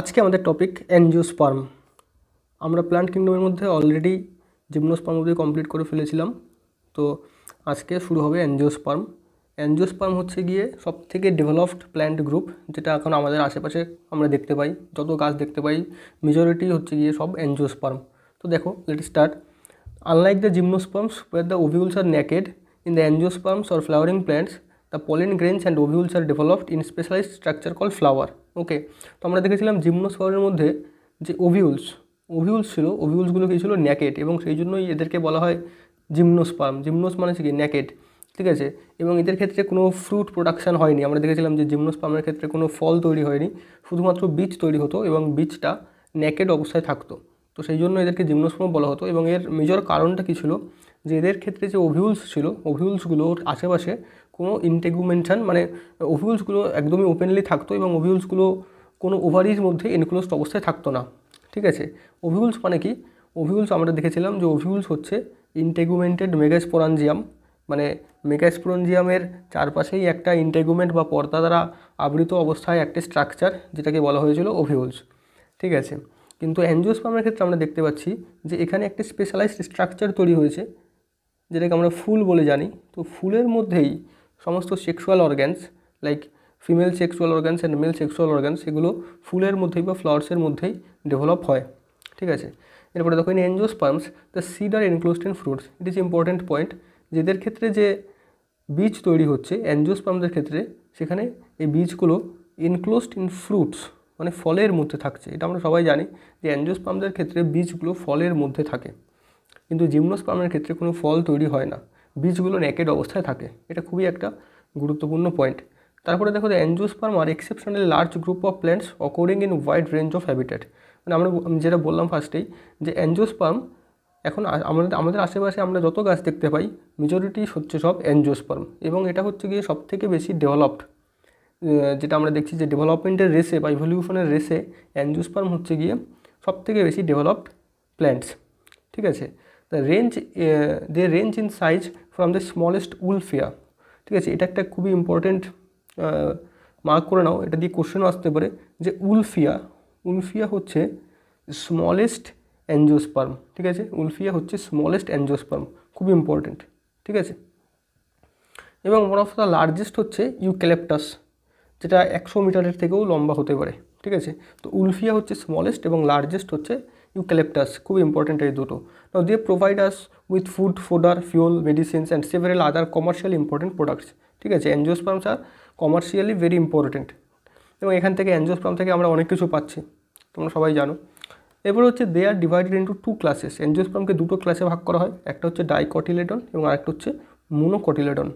আজকে আমাদের topic angiosperm আমরা প্ল্যান্ট কিংডমের মধ্যে অলরেডি জিমনোস্পার্ম অবধি কমপ্লিট করে ফেলেছিলাম তো আজকে শুরু হবে এনজিওস্পার্ম এনজিওস্পার্ম হচ্ছে গিয়ে সব থেকে ডেভেলপড প্ল্যান্ট গ্রুপ যেটা এখন আমাদের আশেপাশে আমরা দেখতে পাই যত গাছ দেখতে পাই মেজরিটি হচ্ছে গিয়ে সব এনজিওস্পার্ম তো দেখো let start unlike the gymnosperms where the ovules are naked in the angiosperms or flowering plants the pollen grains and ovules are developed in specialised structure call flower okay তো আমরা দেখেছিলাম জিমনোস্পরের মধ্যে যে ওভিউলস ওভিউলস ছিল ওভিউলসগুলো কী ছিল naked এবং সেই জন্যই এদেরকে বলা হয় জিমনোস্পার্ম জিমনোস মানে কি ন্যাকেট ঠিক আছে এবং এদের ক্ষেত্রে কোনো ফ্রুট প্রোডাকশান হয়নি আমরা দেখেছিলাম যে জিমনোস্পামের ক্ষেত্রে কোনো ফল তৈরি হয়নি শুধুমাত্র বীজ তৈরি হতো এবং বীজটা ন্যাকেড অবস্থায় থাকতো তো সেই জন্য এদেরকে জিমনোস্পাম বলা হতো এবং এর মেজর কারণটা কী ছিল যে এদের ক্ষেত্রে যে ওভিউলস ছিল ওভিউলসগুলোর আশেপাশে কোনো ইন্টেগুমেন্টান মানে ওভিউলসগুলো একদমই ওপেনলি থাকতো এবং ওভিউলসগুলো কোনো ওভারিজ মধ্যে এনক্লোজড অবস্থায় থাকতো না ঠিক আছে ওভিউলস মানে কি ওভিউলস আমরা দেখেছিলাম যে ওভিউলস হচ্ছে ইন্টেগুমেন্টেড মেগাসপোরাঞ্জিয়াম মানে মেগাসপোরাঞ্জিয়ামের চারপাশেই একটা ইন্টেগুমেন্ট বা পর্দা দ্বারা আবৃত অবস্থায় একটা স্ট্রাকচার যেটাকে বলা হয়েছিল ওভিউলস ঠিক আছে কিন্তু অ্যাঞ্জিওস্পামের ক্ষেত্রে আমরা দেখতে পাচ্ছি যে এখানে একটা স্পেশালাইজড স্ট্রাকচার তৈরি হয়েছে যেটাকে আমরা ফুল বলে জানি তো ফুলের মধ্যেই সমস্ত sexual organs like female sexual organs and male sexual organs এগুলো ফুলের মধ্যেই বা ফ্লাওয়ার্সের মধ্যেই ডেভেলপ হয় ঠিক আছে এরপরে দেখো in angiosperms the seed are enclosed in fruits it is important point যেদের ক্ষেত্রে যে বীজ তৈরি হচ্ছে অ্যানজোস্পামদের ক্ষেত্রে সেখানে এই বীজগুলো ইনক্লোজড ইন ফ্রুটস মানে ফলের মধ্যে থাকছে এটা আমরা সবাই জানি যে অ্যানজোস্পামদের ক্ষেত্রে বীজগুলো ফলের মধ্যে থাকে কিন্তু জিমনোস্পামের ক্ষেত্রে কোনো ফল তৈরি হয় না বীজগুলো নেকেড অবস্থায় থাকে এটা খুবই একটা গুরুত্বপূর্ণ পয়েন্ট তারপরে দেখো the are exceptional large group of plants occurring in wide range of habitat মানে আমরা যেটা বললাম ফার্স্টেই যে অ্যাঞ্জিওস্পার্ম এখন আমাদের আমাদের আশেপাশে আমরা যত গাছ দেখতে পাই মেজরিটি হচ্ছে সব অ্যাঞ্জিওস্পার্ম এবং এটা হচ্ছে গিয়ে সব থেকে বেশি ডেভেলপড যেটা আমরা দেখছি যে ডেভেলপমেন্টের রেসে বা ইভলিউশনের রেসে অ্যাঞ্জিওস্পার্ম হচ্ছে গিয়ে সব থেকে বেশি ডেভেলপড প্ল্যান্টস ঠিক আছে the range they range in size from the smallest Wolffia ঠিক আছে এটা একটা খুবই ইম্পর্টেন্ট মার্ক uh, করে নাও এটা দিয়ে কোশ্চেনও আসতে পারে যে উলফিয়া উলফিয়া হচ্ছে স্মলেস্ট অ্যাঞ্জোস্পার্ম ঠিক আছে উলফিয়া হচ্ছে স্মলেস্ট অ্যাঞ্জোস্পার্ম খুব ইম্পর্টেন্ট ঠিক আছে এবং ওয়ান অফ দ্য লার্জেস্ট হচ্ছে ইউক্যালেপটাস যেটা একশো মিটারের থেকেও লম্বা হতে পারে ঠিক আছে তো উলফিয়া হচ্ছে স্মলেস্ট এবং লার্জেস্ট হচ্ছে ইউক্যালেপটাস খুব ইম্পর্টেন্ট এই দুটো Now they provide us with food, fodder, fuel, medicines and several other commercial important products. ঠিক আছে angiosperms are commercially very important এবং এখান থেকে অ্যাঞ্জিওস্পার্ম থেকে আমরা অনেক কিছু পাচ্ছি তোমরা সবাই জানো এবার হচ্ছে they are divided into two classes অ্যাঞ্জিওস্পার্মকে দুটো ক্লাসে ভাগ করা হয় একটা হচ্ছে ডাইকটিলেডন এবং আরেকটা হচ্ছে মোনোকটিলেডন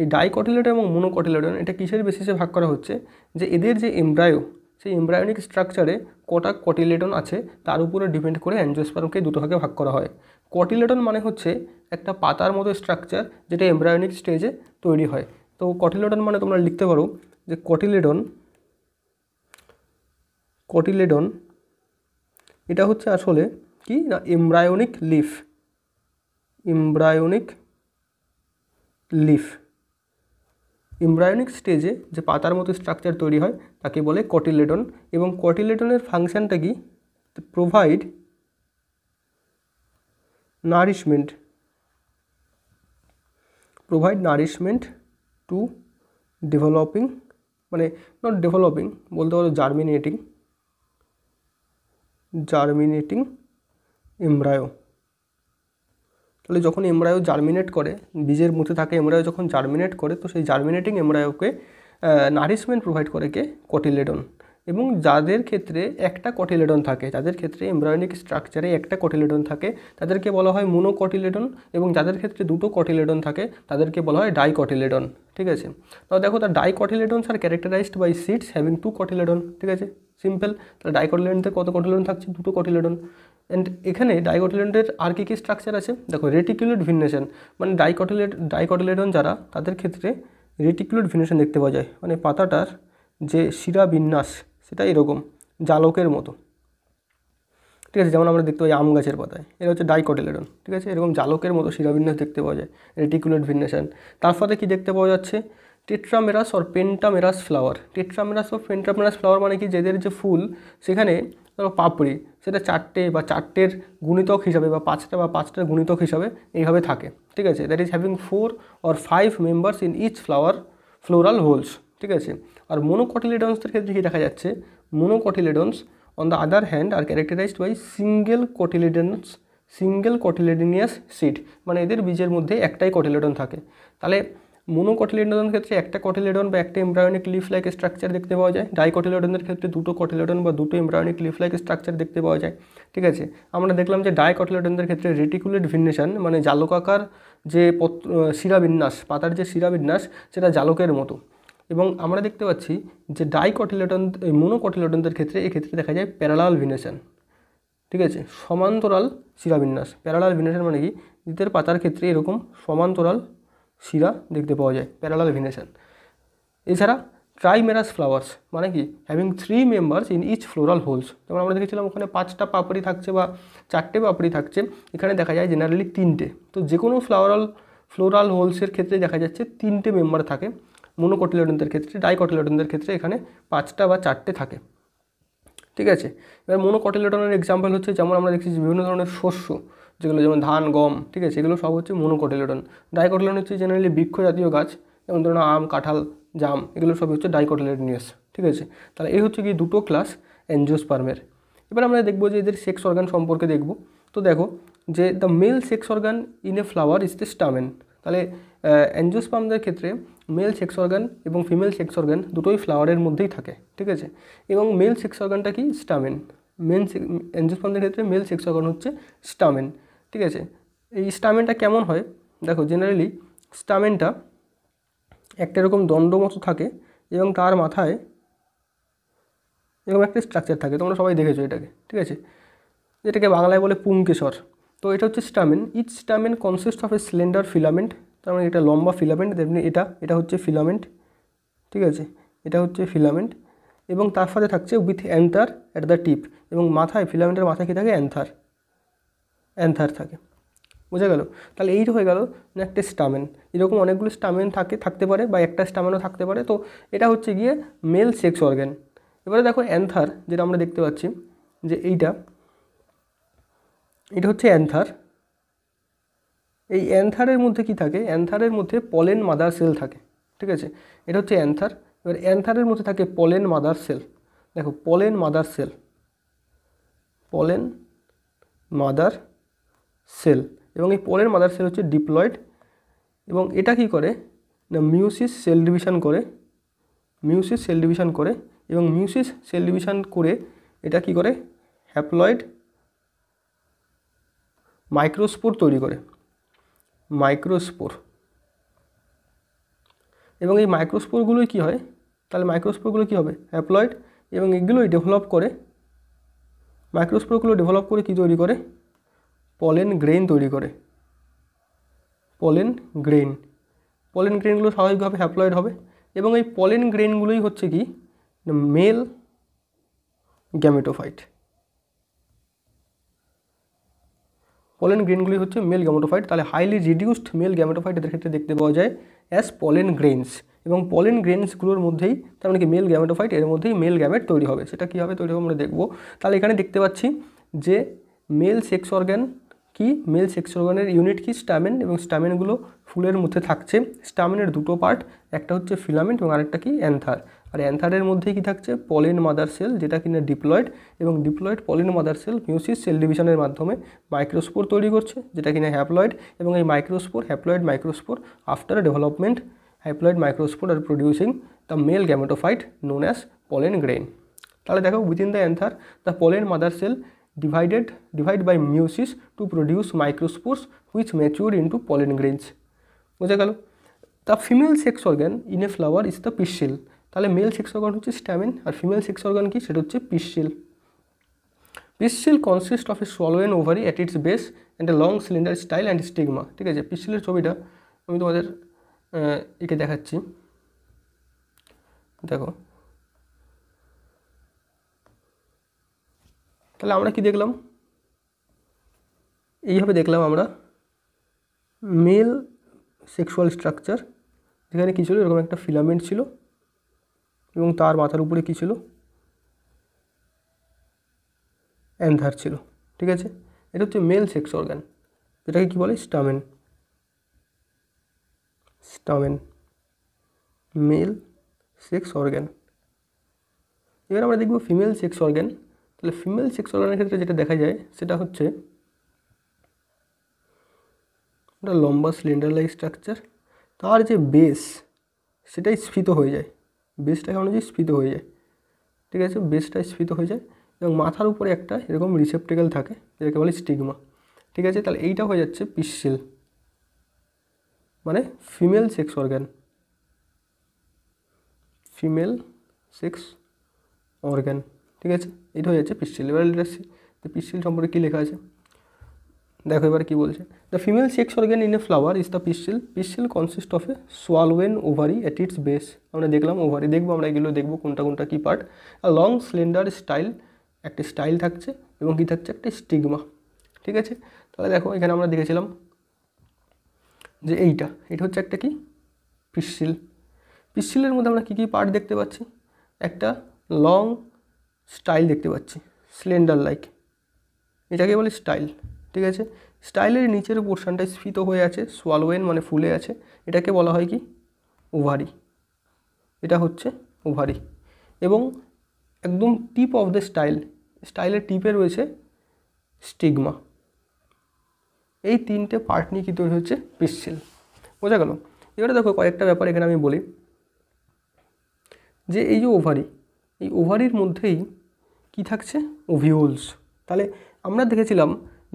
এই ডাইকটিলেডন এবং মোনোকটিলেডন এটা কিসের বেসিসে ভাগ করা হচ্ছে যে এদের যে এমব্রায়ো সেই এমব্রায়োনিক স্ট্রাকচারে কটা কটিলেটন আছে তার উপরে ডিপেন্ড করে অ্যাঞ্জিওস্পার্মকে দুটো ভাগে ভাগ করা হয় কটিলেটন মানে হচ্ছে একটা পাতার মতো স্ট্রাকচার যেটা এমব্রায়োনিক স্টেজে তৈরি হয় তো কটিলেটন মানে তোমরা লিখতে পারো যে কটিলেটন কটিলেডন এটা হচ্ছে আসলে কি না embryonic leaf embryonic leaf embryonic স্টেজে যে পাতার মতো স্ট্রাকচার তৈরি হয় তাকে বলে কটিলেটন এবং কটিলেটনের ফাংশানটা কি provide nourishment provide nourishment to developing মানে নট ডেভেলপিং বলতে পারো জার্মিনেটিং জার্মিনেটিং এমব্রায়ো ফলে যখন এমরায়ো জার্মিনেট করে বীজের মধ্যে থাকে এমরায়ো যখন জার্মিনেট করে তো সেই জার্মিনেটিং এমরায়োকে নারিশমেন্ট প্রোভাইড করে কে কটিলেডন এবং যাদের ক্ষেত্রে একটা কটিলেডন থাকে যাদের ক্ষেত্রে এমব্রায়োনিক স্ট্রাকচারে একটা কটিলেডন থাকে তাদেরকে বলা হয় মোনোকটিলেডন এবং যাদের ক্ষেত্রে দুটো কটিলেডন থাকে তাদেরকে বলা হয় ডাইকটিলেডন ঠিক আছে তো দেখো তার dicotyledons are characterised by seeds having two cotyledon ঠিক আছে সিম্পল তাহলে ডাইকটিলেডনতে কত কটিলেডন থাকছে দুটো কটিলেডন অ্যান্ড এখানে ডাইকটিলেডের আর কী কী স্ট্রাকচার আছে দেখো রেটিকুলেট ভিনেশন মানে ডাইকটিলেট ডাইকটিলেডন যারা তাদের ক্ষেত্রে রেটিকুলেট ভিনেশন দেখতে পাওয়া যায় মানে পাতাটার যে শিরা বিন্যাস সেটা এরকম জালকের মতো ঠিক আছে যেমন আমরা দেখতে পাই আম গাছের পাতায় এটা হচ্ছে ডাইকটিলেডন ঠিক আছে এরকম জালকের মতো শিরাবিন্যাস দেখতে পাওয়া যায় রেটিকুলেট ভিনেশন তারপরে কি দেখতে পাওয়া যাচ্ছে tetramerous or pentamerous flower tetramerous or pentamerous flower মানে কি যাদের যে ফুল সেখানে ধরো পাপড়ি সেটা চারটে বা চারটের গুণিতক হিসাবে বা পাঁচটা বা পাঁচটার গুণিতক হিসাবে এইভাবে থাকে ঠিক আছে that is having four or five members in each flower floral whorls ঠিক আছে আর মোনোকটিলেডন্সের ক্ষেত্রে কী দেখা যাচ্ছে monocotyledons on the other hand are characterised by single cotyledons single cotyledonous seed মানে এদের বীজের মধ্যে একটাই কটিলেডন থাকে তাহলে মোনোকটিলেডনের ক্ষেত্রে একটা কটিলেডন বা একটা এমব্রায়োনিক লিফ লাইক স্ট্রাকচার দেখতে পাওয়া যায় ডাইকটিলেডনের ক্ষেত্রে দুটো কটিলেডন বা দুটো এমব্রায়োনিক লিফ লাইক স্ট্রাকচার দেখতে পাওয়া যায় ঠিক আছে আমরা দেখলাম যে ডাইকটিলেডনদের ক্ষেত্রে রেটিকুলেট ভিন্নেশন মানে জালকাকার যে শিরাবিন্যাস পাতার যে শিরাবিন্যাস সেটা জালকের মতো এবং আমরা দেখতে পাচ্ছি যে ডাইকটিলেটন মোনোকটিলেটনদের ক্ষেত্রে এক্ষেত্রে দেখা যায় প্যারালাল ভিনেশন ঠিক আছে সমান্তরাল শিরাবিন্যাস প্যারালাল ভিনেশন মানে কি দ্বিতের পাতার ক্ষেত্রে এরকম সমান্তরাল শিরা দেখতে পাওয়া যায় প্যারালাল ভেনেশন এছাড়া ট্রাইমেরাস ফ্লাওয়ার্স মানে কি having three members in each floral whorls যেমন আমরা দেখেছিলাম ওখানে পাঁচটা পাপড়ি থাকছে বা চারটে পাপড়ি থাকছে এখানে দেখা যায় জেনারেলি তিনটে তো যে কোনো ফ্লাওয়ারাল ফ্লোরাল হোলসের ক্ষেত্রে দেখা যাচ্ছে তিনটে মেম্বার থাকে মোনোকটিলডনদের ক্ষেত্রে ডাইকটিলডনদের ক্ষেত্রে এখানে পাঁচটা বা চারটে থাকে ঠিক আছে এবার মোনোকটিলডনের এক্সাম্পল হচ্ছে যেমন আমরা দেখছি বিভিন্ন ধরনের শস্য যেগুলো যেমন ধান গম ঠিক আছে এগুলো সব হচ্ছে মনোকটিলেডন ডাইকটিলেডন হচ্ছে জেনারেলি বৃক্ষ জাতীয় গাছ যেমন ধরুন আম কাঁঠাল জাম এগুলো সব হচ্ছে ডাইকটিলেডনিয়াস ঠিক আছে তাহলে এই হচ্ছে কি দুটো ক্লাস অ্যাঞ্জিওস্পার্মের এবার আমরা দেখবো যে এদের সেক্স অর্গান সম্পর্কে দেখব তো দেখো যে the male sex organ in a flower is the stamen তাহলে অ্যাঞ্জিওস্পামদের ক্ষেত্রে মেল সেক্স অর্গান এবং ফিমেল সেক্স অর্গান দুটোই ফ্লাওয়ারের মধ্যেই থাকে ঠিক আছে এবং মেল সেক্স অর্গানটা কি স্টামেন মেন অ্যাঞ্জিওস্পামদের ক্ষেত্রে মেল সেক্স অর্গান হচ্ছে স্টামেন ঠিক আছে এই স্টামেনটা কেমন হয় দেখো জেনারেলি স্টামেনটা একটা এরকম দণ্ড মতো থাকে এবং তার মাথায় এরকম একটা স্ট্রাকচার থাকে তোমরা সবাই দেখেছো এটাকে ঠিক আছে এটাকে বাংলায় বলে পুঙ্কেশ্বর তো এটা হচ্ছে stamen each stamen consist of a cylinder filament তার মানে এটা লম্বা ফিলামেন্ট দেখবেন এটা এটা হচ্ছে ফিলামেন্ট ঠিক আছে এটা হচ্ছে ফিলামেন্ট এবং তার সাথে থাকছে with anther at the tip এবং মাথায় ফিলামেন্টের মাথায় কী থাকে অ্যান্থার অ্যান্থার থাকে বোঝা গেল তাহলে এই হয়ে গেল মানে একটা স্টামেন এরকম অনেকগুলো স্টামেন থাকে থাকতে পারে বা একটা স্টামেনও থাকতে পারে তো এটা হচ্ছে গিয়ে মেল সেক্স অর্গ্যান এবারে দেখো অ্যান্থার যেটা আমরা দেখতে পাচ্ছি যে এইটা এটা হচ্ছে অ্যান্থার এই অ্যান্থারের মধ্যে কি থাকে অ্যান্থারের মধ্যে পলেন মাদার সেল থাকে ঠিক আছে এটা হচ্ছে অ্যান্থার এবার অ্যান্থারের মধ্যে থাকে পলেন মাদার সেল দেখো pollen mother cell pollen mother cell এবং এই পরের মাদার সেল হচ্ছে ডিপ্লয়েড এবং এটা কি করে না মিউসিস সেল ডিভিশন করে মিউসিস সেল ডিভিশন করে এবং মিউসিস সেল ডিভিশন করে এটা কি করে হ্যাপ্লয়েড মাইক্রোস্পোর তৈরি করে মাইক্রোস্পোর এবং এই মাইক্রোস্পোরগুলোই কি হয় তাহলে মাইক্রোস্পোরগুলো কি হবে হ্যাপ্লয়েড এবং এগুলোই ডেভেলপ করে মাইক্রোস্পোরগুলো ডেভেলপ করে কি তৈরি করে পলেন গ্রেন তৈরি করে পলেন গ্রেন পলেন গ্রেনগুলো স্বাভাবিকভাবে হ্যাপ্লয়েড হবে এবং এই পলেন গ্রেনগুলোই হচ্ছে কি মেল গ্যামেটোফাইট পলেন গ্রেনগুলি হচ্ছে মেল গ্যামেটোফাইট তাহলে হাইলি রিডিউসড মেল গ্যামেটোফাইট এদের ক্ষেত্রে দেখতে পাওয়া যায় অ্যাজ পলেন গ্রেনস এবং পলেন গ্রেনসগুলোর মধ্যেই তার মানে কি মেল গ্যামেটোফাইট এর মধ্যেই মেল গ্যামেট তৈরি হবে সেটা কীভাবে তৈরি হবে আমরা দেখব তাহলে এখানে দেখতে পাচ্ছি যে মেল সেক্স অর্গ্যান কি মেল সেক্স অর্গানের ইউনিট কি স্টামেন এবং স্টামেনগুলো ফুলের মধ্যে থাকছে স্টামেনের দুটো পার্ট একটা হচ্ছে ফিলামেন্ট এবং আরেকটা কি অ্যান্থার আর অ্যান্থারের মধ্যে কি থাকছে পলেন মাদার সেল যেটা কিনা ডিপ্লয়েড এবং diploid pollen mother cell meiosis cell ডিভিশনের মাধ্যমে মাইক্রোস্পোর তৈরি করছে যেটা কিনা হ্যাপ্লয়েড এবং এই microspore haploid microspore after development haploid microspore are producing the male gametophyte known as pollen grain তাহলে দেখো within the anther the pollen mother cell divided divide by meiosis to produce microspores which mature into pollen grains বোঝা গেল the female sex organ in a flower is the pistil তাহলে male sex organ হচ্ছে stamen আর female sex organ কি সেটা হচ্ছে pistil pistil consist of a swollen ovary at its base and a long cylinder style and stigma ঠিক আছে পিসিলের ছবিটা আমি তোমাদের একে দেখাচ্ছি দেখো তাহলে আমরা কি দেখলাম এইভাবে দেখলাম আমরা মেল সেক্সুয়াল স্ট্রাকচার যেখানে কী ছিল এরকম একটা ফিলামেন্ট ছিল এবং তার মাথার উপরে কী ছিল অ্যান্ধার ছিল ঠিক আছে এটা হচ্ছে মেল সেক্স অর্গান যেটাকে কী বলে stamen stamen male sex organ এবার আমরা দেখব ফিমেল সেক্স অর্গ্যান তাহলে ফিমেল সেক্স অর্গানের ক্ষেত্রে যেটা দেখা যায় সেটা হচ্ছে একটা লম্বা সিলিন্ডারলাই স্ট্রাকচার তার যে বেস সেটাই স্ফীত হয়ে যায় বেসটা কেমন যে স্ফীত হয়ে যায় ঠিক আছে বেসটা স্ফীত হয়ে যায় এবং মাথার উপরে একটা এরকম রিসেপ্টিক্যাল থাকে যেটাকে বলে স্টিগমা ঠিক আছে তাহলে এইটা হয়ে যাচ্ছে পিসিল মানে female sex organ female sex organ ঠিক আছে এটা হয়ে যাচ্ছে পিস্টিল এবার লিটারেসি তো পিস্টিল সম্পর্কে কী লেখা আছে দেখো এবার কী বলছে the female sex organ in a flower is the pistil pistil consist of a swollen ovary at its base আমরা দেখলাম ওভারি দেখবো আমরা এগুলো দেখবো কোনটা কোনটা কী পার্ট আর লং স্লেন্ডার স্টাইল একটা স্টাইল থাকছে এবং কী থাকছে একটা স্টিগমা ঠিক আছে তাহলে দেখো এখানে আমরা দেখেছিলাম যে এইটা এটা হচ্ছে একটা কি পিস্টিল পিস্টিলের মধ্যে আমরা কী কী পার্ট দেখতে পাচ্ছি একটা লং স্টাইল দেখতে পাচ্ছি স্লেন্ডার লাইক এটাকে বলে স্টাইল ঠিক আছে স্টাইলের নিচের পোর্শনটা স্ফীত হয়ে আছে সোয়ালোয়েন মানে ফুলে আছে এটাকে বলা হয় কি ওভারি এটা হচ্ছে ওভারি এবং একদম টিপ অফ দ্য স্টাইল স্টাইলের টিপে রয়েছে স্টিগমা এই তিনটে পার্ট নিয়ে কী তৈরি হচ্ছে পিসসেল বোঝা গেল এবারে দেখো কয়েকটা ব্যাপার এখানে আমি বলি যে এই যে ওভারি এই ওভারির মধ্যেই কি থাকছে ওভিউলস তাহলে আমরা দেখেছিলাম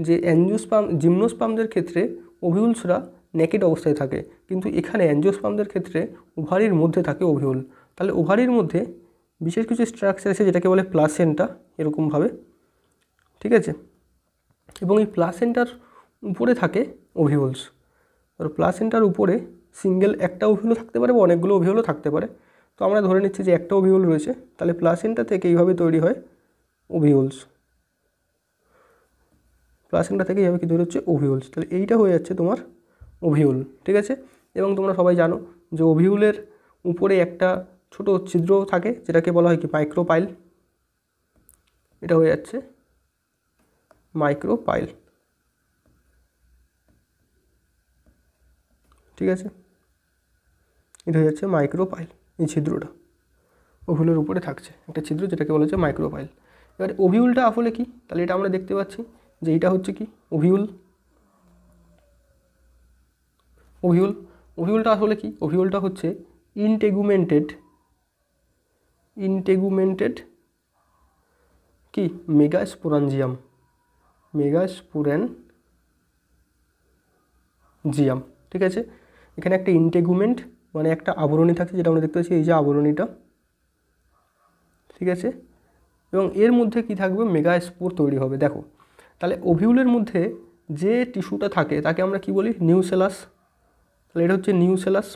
যে অ্যাঞ্জিওস্পাম জিমনোস্পামদের ক্ষেত্রে ওভিউলসরা নেকেড অবস্থায় থাকে কিন্তু এখানে অ্যাঞ্জিওস্পামদের ক্ষেত্রে ওভারির মধ্যে থাকে ওভিউল তাহলে ওভারির মধ্যে বিশেষ কিছু স্ট্রাকচার আছে যেটাকে বলে প্লাসেন্টা এরকমভাবে ঠিক আছে এবং এই প্লাসেন্টার উপরে থাকে ওভিউলস আর প্লাসেন্টার উপরে সিঙ্গেল একটা ওভিউলও থাকতে পারে বা অনেকগুলো ওভিউলও থাকতে পারে তো আমরা ধরে নিচ্ছি যে একটা ওভিউল রয়েছে তাহলে প্লাসিনটা থেকে এইভাবে তৈরি হয় ওভিউলস প্লাসিনটা থেকে এইভাবে কী তৈরি হচ্ছে ওভিউলস তাহলে এইটা হয়ে যাচ্ছে তোমার ওভিউল ঠিক আছে এবং তোমরা সবাই জানো যে ওভিউলের উপরে একটা ছোট ছিদ্র থাকে যেটাকে বলা হয় কি মাইক্রোপাইল এটা হয়ে যাচ্ছে মাইক্রোপাইল ঠিক আছে এটা হয়ে যাচ্ছে মাইক্রোপাইল এই ছিদ্রটা ওভিউলের উপরে থাকছে একটা ছিদ্র যেটাকে বলা হচ্ছে মাইক্রোফাইল এবার ওভিউলটা আসলে কি তাহলে এটা আমরা দেখতে পাচ্ছি যে এটা হচ্ছে কি ওভিউল ওভিউল ওভিউলটা আসলে কি ওভিউলটা হচ্ছে ইনটেগুমেন্টেড ইনটেগুমেন্টেড কি মেগা স্পোরেন জিয়াম ঠিক আছে এখানে একটা ইনটেগুমেন্ট মানে একটা আবরণী থাকছে যেটা আমরা দেখতে পাচ্ছি এই যে আবরণীটা ঠিক আছে এবং এর মধ্যে কি থাকবে মেগা স্পোর তৈরি হবে দেখো তাহলে ওভিউলের মধ্যে যে টিস্যুটা থাকে তাকে আমরা কি বলি নিউসেলাস তাহলে এটা হচ্ছে নিউসেলাস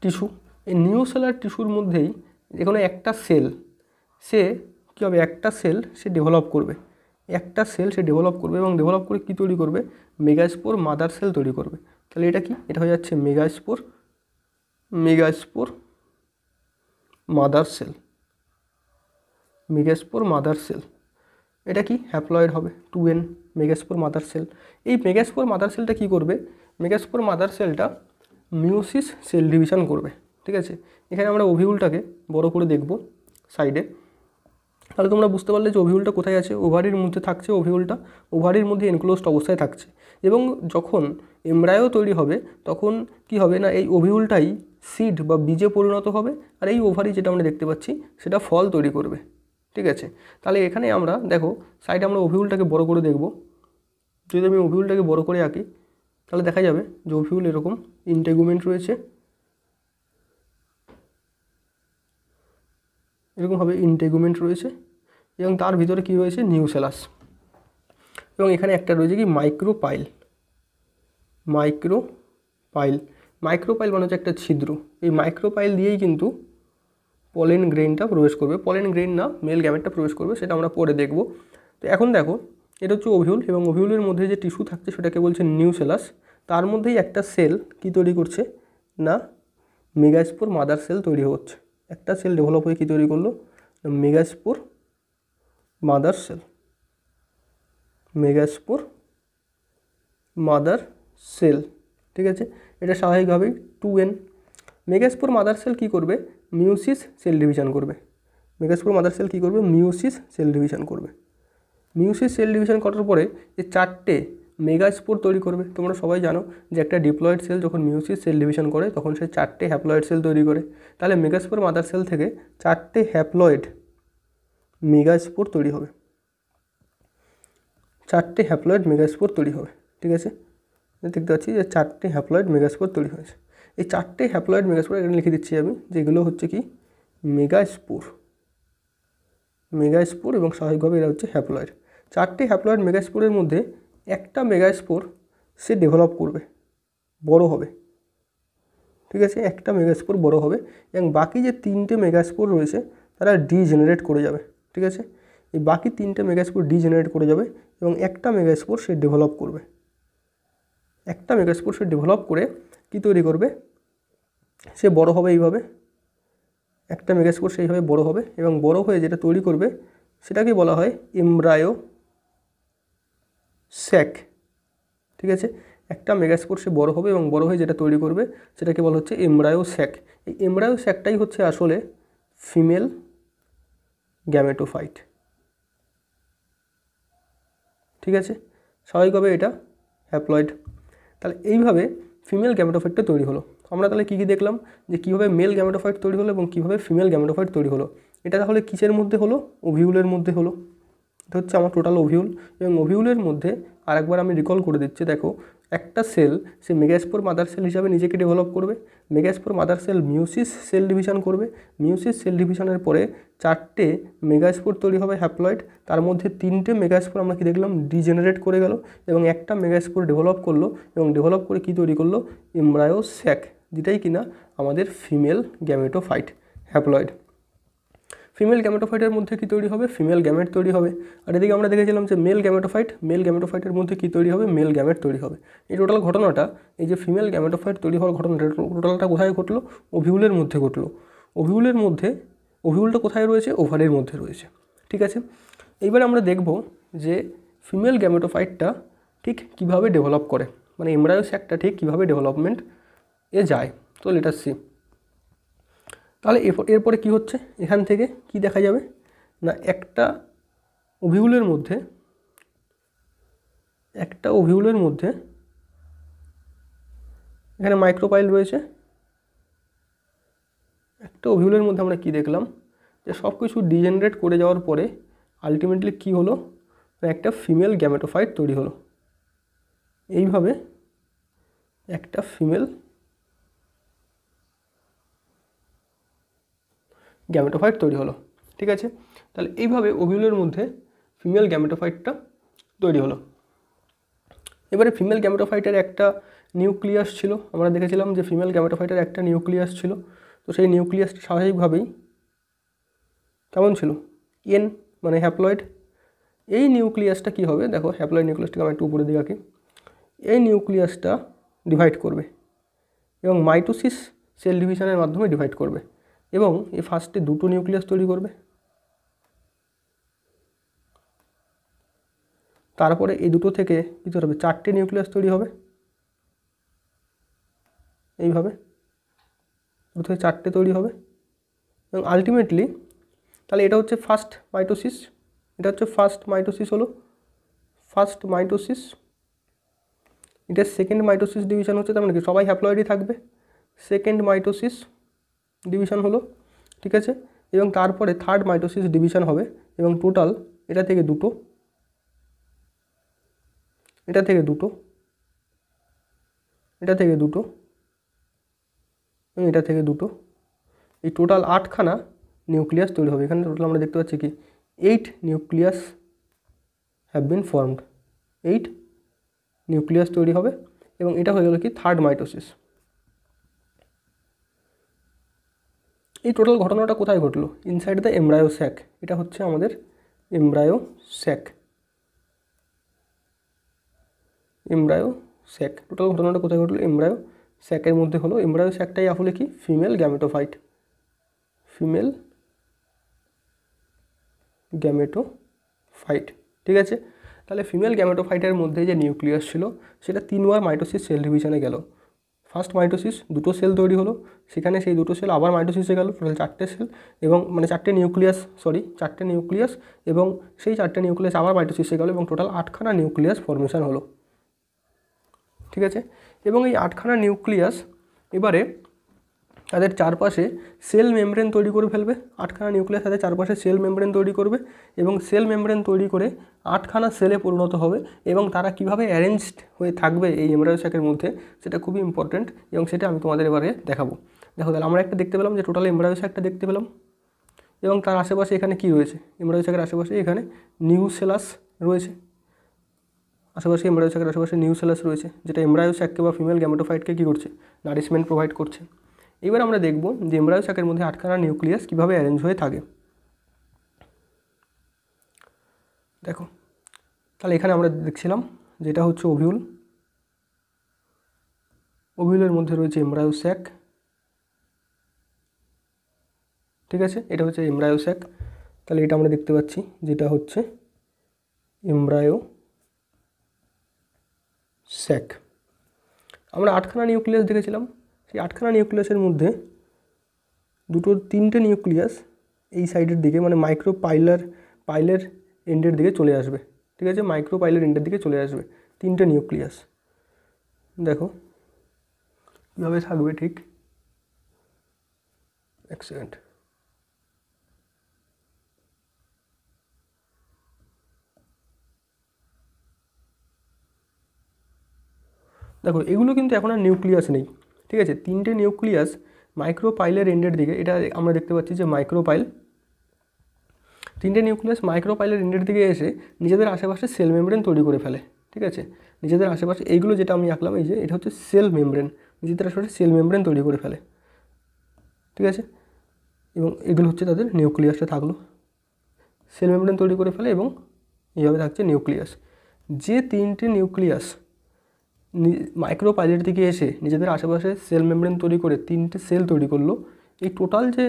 টিস্যু এই নিউসেলার টিস্যুর মধ্যেই এখানে একটা সেল সে কী হবে একটা সেল সে ডেভেলপ করবে একটা সেল সে ডেভেলপ করবে এবং ডেভেলপ করে কী তৈরি করবে মেগা স্পোর মাদার সেল তৈরি করবে তাহলে এটা কি এটা হয়ে যাচ্ছে megaspore megaspore mother cell megaspore mother cell এটা কি হ্যাপ্লয়েড হবে two n megaspore mother cell এই মেগাস্পোর মাদার সেলটা কি করবে মেগাস্পোর মাদার সেলটা মিউসিস সেল ডিভিশন করবে ঠিক আছে এখানে আমরা অভিউলটাকে বড় করে দেখব সাইডে তাহলে তোমরা বুঝতে পারলে যে ওভিউলটা কোথায় আছে ওভারির মধ্যে থাকছে ওভিউলটা ওভারির মধ্যে এনক্লোজড অবস্থায় থাকছে এবং যখন এমব্রায়ো তৈরি হবে তখন কি হবে না এই ওভিউলটাই সিড বা বীজে পরিণত হবে আর এই ওভারি যেটা আমরা দেখতে পাচ্ছি সেটা ফল তৈরি করবে ঠিক আছে তাহলে এখানে আমরা দেখো সাইডে আমরা ওভিউলটাকে বড় করে দেখব যদি আমি ওভিউলটাকে বড় করে আঁকি তাহলে দেখা যাবে যে ওভিউল এরকম ইন্টেগুমেন্ট রয়েছে এরকমভাবে ইন্টেগুমেন্ট রয়েছে এবং তার ভিতরে কি রয়েছে নিউসেলাস এবং এখানে একটা রয়েছে কি মাইক্রোপাইল মাইক্রোপাইল মাইক্রোপাইল মানে হচ্ছে একটা ছিদ্র এই মাইক্রোপাইল দিয়েই কিন্তু পলেন গ্রেনটা প্রবেশ করবে পলেন গ্রেন না মেল গ্যামেটটা প্রবেশ করবে সেটা আমরা পরে দেখব তো এখন দেখো এটা হচ্ছে অভিউল এবং অভিউলের মধ্যে যে টিস্যু থাকছে সেটাকে বলছে নিউসেলাস তার মধ্যেই একটা সেল কি তৈরি করছে না মেগাসপুর মাদার সেল তৈরি হচ্ছে একটা সেল ডেভেলপ হয়ে কী তৈরি করলো megaspore mother cell megaspore mother cell ঠিক আছে এটা স্বাভাবিকভাবেই two n megaspore mother cell কী করবে মিউসিস সেল ডিভিশন করবে মেগাসপুর মাদার সেল কী করবে মিউসিস সেল ডিভিশন করবে মিউসিস সেল ডিভিশন করার পরে এই চারটে মেগাস্পোর তৈরি করবে তোমরা সবাই জানো যে একটা ডিপ্লয়েড সেল যখন মিউসিস সেল ডিভিশন করে তখন সে চারটে হ্যাপ্লয়েড সেল তৈরি করে তাহলে মেগাস্পোর মাদার সেল থেকে চারটে হ্যাপ্লয়েড মেগাস্পোর তৈরি হবে চারটে হ্যাপ্লয়েড মেগাস্পোর তৈরি হবে ঠিক আছে দেখতে পাচ্ছি যে চারটে হ্যাপ্লয়েড মেগাস্পোর তৈরি হয়েছে এই চারটে হ্যাপ্লয়েড মেগাস্পোর এখানে লিখে দিচ্ছি আমি যেগুলো হচ্ছে কি মেগাস্পোর মেগাস্পোর এবং স্বাভাবিকভাবে এরা হচ্ছে হ্যাপ্লয়েড চারটে হ্যাপ্লয়েড মেগাস্পোরের মধ্যে একটা মেগাস্পোর সে ডেভেলপ করবে বড় হবে ঠিক আছে একটা মেগাস্পোর বড় হবে এবং বাকি যে তিনটে মেগাস্পোর রয়েছে তারা ডিজেনারেট করে যাবে ঠিক আছে এই বাকি তিনটে মেগাস্পোর ডিজেনারেট করে যাবে এবং একটা মেগাস্পোর সে ডেভেলপ করবে একটা মেগাস্পোর সে ডেভেলপ করে কি তৈরি করবে সে বড় হবে এইভাবে একটা মেগাস্পোর সেইভাবে বড় হবে এবং বড় হয়ে যেটা তৈরি করবে সেটাকে বলা হয় এমব্রায়ো স্যাক ঠিক আছে একটা মেগাস্পোর সে বড় হবে এবং বড় হয়ে যেটা তৈরি করবে সেটাকে বলা হচ্ছে এমব্রায়ো স্যাক এই এমব্রায়ো স্যাকটাই হচ্ছে আসলে ফিমেল গ্যামেটোফাইট ঠিক আছে স্বাভাবিক হবে এটা অ্যাপ্লয়েড তাহলে এইভাবে ফিমেল গ্যামেটোফাইটটা তৈরি হলো আমরা তাহলে কী কী দেখলাম যে কীভাবে মেল গ্যামেটোফাইট তৈরি হলো এবং কীভাবে ফিমেল গ্যামেটোফাইট তৈরি হলো এটা তাহলে কিসের মধ্যে হলো ওভিউলের মধ্যে হলো এটা হচ্ছে আমার টোটাল ওভিউল এবং ওভিউলের মধ্যে আরেকবার আমি রিকল করে দিচ্ছি দেখো একটা সেল সে মেগাসপোর মাদার সেল হিসাবে নিজেকে ডেভেলপ করবে megaspore mother cell meiosis cell division করবে মিউসিস সেল ডিভিশনের পরে চারটে মেগাসপোর তৈরি হবে হ্যাপ্লয়েড তার মধ্যে তিনটে মেগাসপোর আমরা কি দেখলাম ডিজেনারেট করে গেল এবং একটা মেগাসপোর ডেভেলপ করলো এবং ডেভেলপ করে কি তৈরি করলো ইমরায়ো স্যাক যেটাই কিনা আমাদের ফিমেল গ্যামেটোফাইট হ্যাপ্লয়েড ফিমেল গ্যামেটোফাইটের মধ্যে কী তৈরি হবে ফিমেল গ্যামেট তৈরি হবে আর এদিকে আমরা দেখেছিলাম যে মেল গ্যামেটোফাইট মেল গ্যামেটোফাইটের মধ্যে কী তৈরি হবে মেল গ্যামেট তৈরি হবে এই টোটাল ঘটনাটা এই যে ফিমেল গ্যামেটোফাইট তৈরি হওয়ার ঘটনাটা টোটালটা কোথায় ঘটলো অভিউলের মধ্যে ঘটলো অভিউলের মধ্যে অভিউলটা কোথায় রয়েছে ওভারের মধ্যে রয়েছে ঠিক আছে এইবার আমরা দেখব যে ফিমেল গ্যামেটোফাইটটা ঠিক কিভাবে ডেভেলপ করে মানে এমব্রায়োস একটা ঠিক কীভাবে ডেভেলপমেন্ট এ যায় তো লেটার সি তাহলে এরপরে কি হচ্ছে এখান থেকে কি দেখা যাবে না একটা অভিগুলের মধ্যে একটা অভিগুলের মধ্যে এখানে মাইক্রোপাইল রয়েছে একটা অভিগুলের মধ্যে আমরা কি দেখলাম যে সব কিছু ডিজেনারেট করে যাওয়ার পরে আলটিমেটলি কি হলো একটা ফিমেল গ্যামেটোফাইট তৈরি হলো এইভাবে একটা ফিমেল গ্যামেটোফাইট তৈরি হলো ঠিক আছে তাহলে এইভাবে ওভিউলের মধ্যে ফিমেল গ্যামেটোফাইটটা তৈরি হলো এবারে ফিমেল গ্যামেটোফাইটের একটা নিউক্লিয়াস ছিল আমরা দেখেছিলাম যে ফিমেল গ্যামেটোফাইটের একটা নিউক্লিয়াস ছিল তো সেই নিউক্লিয়াসটা স্বাভাবিকভাবেই কেমন ছিল এন মানে হ্যাপ্লয়েড এই নিউক্লিয়াসটা কি হবে দেখো হ্যাপ্লয়েড নিউক্লিয়াসটাকে আমি একটু উপরে দিকে আঁকি এই নিউক্লিয়াসটা ডিভাইড করবে এবং মাইটোসিস সেল ডিভিশনের মাধ্যমে ডিভাইড করবে এবং এ ফার্স্টে দুটো নিউক্লিয়াস তৈরি করবে তারপরে এই দুটো থেকে কী তৈরি হবে চারটে নিউক্লিয়াস তৈরি হবে এইভাবে দুটো থেকে চারটে তৈরি হবে এবং আলটিমেটলি তাহলে এটা হচ্ছে ফার্স্ট মাইটোসিস এটা হচ্ছে ফার্স্ট মাইটোসিস হলো ফার্স্ট মাইটোসিস এটা সেকেন্ড মাইটোসিস ডিভিশন হচ্ছে তার মানে কি সবাই হ্যাপ্লয়েডই থাকবে সেকেন্ড মাইটোসিস ডিভিশন হলো ঠিক আছে এবং তারপরে থার্ড মাইটোসিস ডিভিশন হবে এবং টোটাল এটা থেকে দুটো এটা থেকে দুটো এটা থেকে দুটো এটা থেকে দুটো এই টোটাল আটখানা নিউক্লিয়াস তৈরি হবে এখানে টোটাল আমরা দেখতে পাচ্ছি কি eight nucleus have been formed eight nucleus তৈরি হবে এবং এটা হয়ে গেল কি থার্ড মাইটোসিস এই টোটাল ঘটনাটা কোথায় ঘটলো ইনসাইড দ্য এমব্রায়ো স্যাক এটা হচ্ছে আমাদের embryo sac embryo sac total ঘটনাটা কোথায় ঘটলো এমব্রায়ো স্যাকের মধ্যে হলো এমব্রায়ো স্যাকটাই আসলে কি female gametophyte female gametophyte ঠিক আছে তাহলে ফিমেল গ্যামেটোফাইটের মধ্যে যে নিউক্লিয়াস ছিল সেটা তিনবার মাইটোসিস সেল ডিভিশনে গেল ফার্স্ট মাইটোসিস দুটো সেল তৈরি হলো সেখানে সেই দুটো সেল আবার মাইটোসিসে গেল টোটাল চারটে সেল এবং মানে চারটে নিউক্লিয়াস সরি চারটে নিউক্লিয়াস এবং সেই চারটে নিউক্লিয়াস আবার মাইটোসিসে গেল এবং টোটাল আটখানা নিউক্লিয়াস ফর্মেশন হলো ঠিক আছে এবং এই আটখানা নিউক্লিয়াস এবারে তাদের চারপাশে সেল মেমব্রেন তৈরি করে ফেলবে আটখানা নিউক্লিয়াস তাদের চারপাশে সেল মেমব্রেন তৈরি করবে এবং সেল মেমব্রেন তৈরি করে আটখানা সেলে পরিণত হবে এবং তারা কিভাবে অ্যারেঞ্জড হয়ে থাকবে এই এমব্রায়ো স্যাকের মধ্যে সেটা খুবই ইম্পর্ট্যান্ট এবং সেটা আমি তোমাদের এবারে দেখাবো দেখো তাহলে আমরা একটা দেখতে পেলাম যে টোটাল এমব্রায়ো স্যাকটা দেখতে পেলাম এবং তার আশেপাশে এখানে কি রয়েছে এমব্রায়ো স্যাকের আশেপাশে এখানে নিউ সেলাস রয়েছে আশেপাশে এমব্রায়ো স্যাকের আশেপাশে নিউ সেলাস রয়েছে যেটা এমব্রায়ো স্যাককে বা ফিমেল গ্যামেটোফাইটকে কী করছে নারিশমেন্ট প্রোভাইড করছে এবার আমরা দেখব যে এমব্রায়ো সাকের মধ্যে আটখানা নিউক্লিয়াস কীভাবে অ্যারেঞ্জ হয়ে থাকে দেখো তাহলে এখানে আমরা দেখছিলাম যেটা হচ্ছে অভিউল অভিউলের মধ্যে রয়েছে এমব্রায়ো শ্যাক ঠিক আছে এটা হচ্ছে এমব্রায়ো শ্যাক তাহলে এটা আমরা দেখতে পাচ্ছি যেটা হচ্ছে এমব্রায়ো শ্যাক আমরা আটখানা নিউক্লিয়াস দেখেছিলাম সেই আটখানা নিউক্লিয়াসের মধ্যে দুটো তিনটে নিউক্লিয়াস এই সাইডের দিকে মানে মাইক্রো পাইলার পাইলের এন্ডের দিকে চলে আসবে ঠিক আছে মাইক্রো পাইলের এন্ডের দিকে চলে আসবে তিনটে নিউক্লিয়াস দেখো কীভাবে থাকবে ঠিক এক সেকেন্ড দেখো এগুলো কিন্তু এখন আর নিউক্লিয়াস নেই ঠিক আছে তিনটে নিউক্লিয়াস মাইক্রোপাইলের এন্ডের দিকে এটা আমরা দেখতে পাচ্ছি যে মাইক্রোপাইল তিনটে নিউক্লিয়াস মাইক্রোপাইলের এন্ডের দিকে এসে নিজেদের আশেপাশে সেল মেমব্রেন তৈরি করে ফেলে ঠিক আছে নিজেদের আশেপাশে এইগুলো যেটা আমি আঁকলাম এই যে এটা হচ্ছে সেল মেমব্রেন নিজেদের আশেপাশে সেল মেমব্রেন তৈরি করে ফেলে ঠিক আছে এবং এগুলো হচ্ছে তাদের নিউক্লিয়াসটা থাকলো সেল মেমব্রেন তৈরি করে ফেলে এবং এইভাবে থাকছে নিউক্লিয়াস যে তিনটে নিউক্লিয়াস মাইক্রো পাইলেট থেকে এসে নিজেদের আশেপাশে সেল মেমব্রেন তৈরি করে তিনটে সেল তৈরি করলো এই টোটাল যে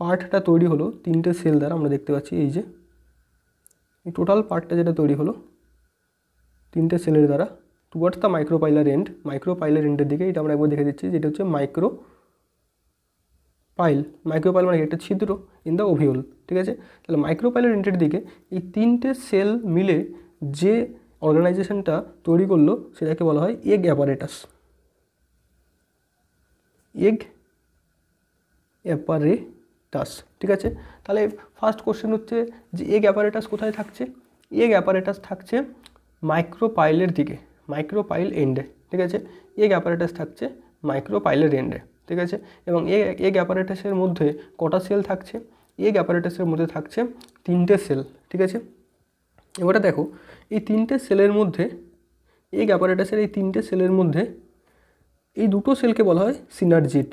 পার্টটা তৈরি হলো তিনটে সেল দ্বারা আমরা দেখতে পাচ্ছি এই যে এই টোটাল পার্টটা যেটা তৈরি হলো তিনটে সেলের দ্বারা towards the micropylar end micropylar এন্ডের দিকে এটা আমরা একবার দেখে দিচ্ছি যেটা হচ্ছে মাইক্রো পাইল মাইক্রো পাইল মানে একটা ছিদ্র ইন দ্য ওভিওল ঠিক আছে তাহলে মাইক্রো পাইলার এন্ডের দিকে এই তিনটে সেল মিলে যে অর্গানাইজেশনটা তৈরি করলো সেটাকে বলা হয় এগ অ্যাপারেটাস এগ অ্যাপারেটাস ঠিক আছে তাহলে ফার্স্ট কোশ্চেন হচ্ছে যে এগ অ্যাপারেটাস কোথায় থাকছে এগ অ্যাপারেটাস থাকছে মাইক্রোপাইলের দিকে মাইক্রোপাইল এন্ডে ঠিক আছে এগ অ্যাপারেটাস থাকছে মাইক্রোপাইলের এন্ডে ঠিক আছে এবং এগ অ্যাপারেটাসের মধ্যে কটা সেল থাকছে এগ অ্যাপারেটাসের মধ্যে থাকছে তিনটে সেল ঠিক আছে এবারে দেখো এই তিনটে সেলের মধ্যে এই অ্যাপারেটাসের এই তিনটে সেলের মধ্যে এই দুটো সেলকে বলা হয় সিনার্জিট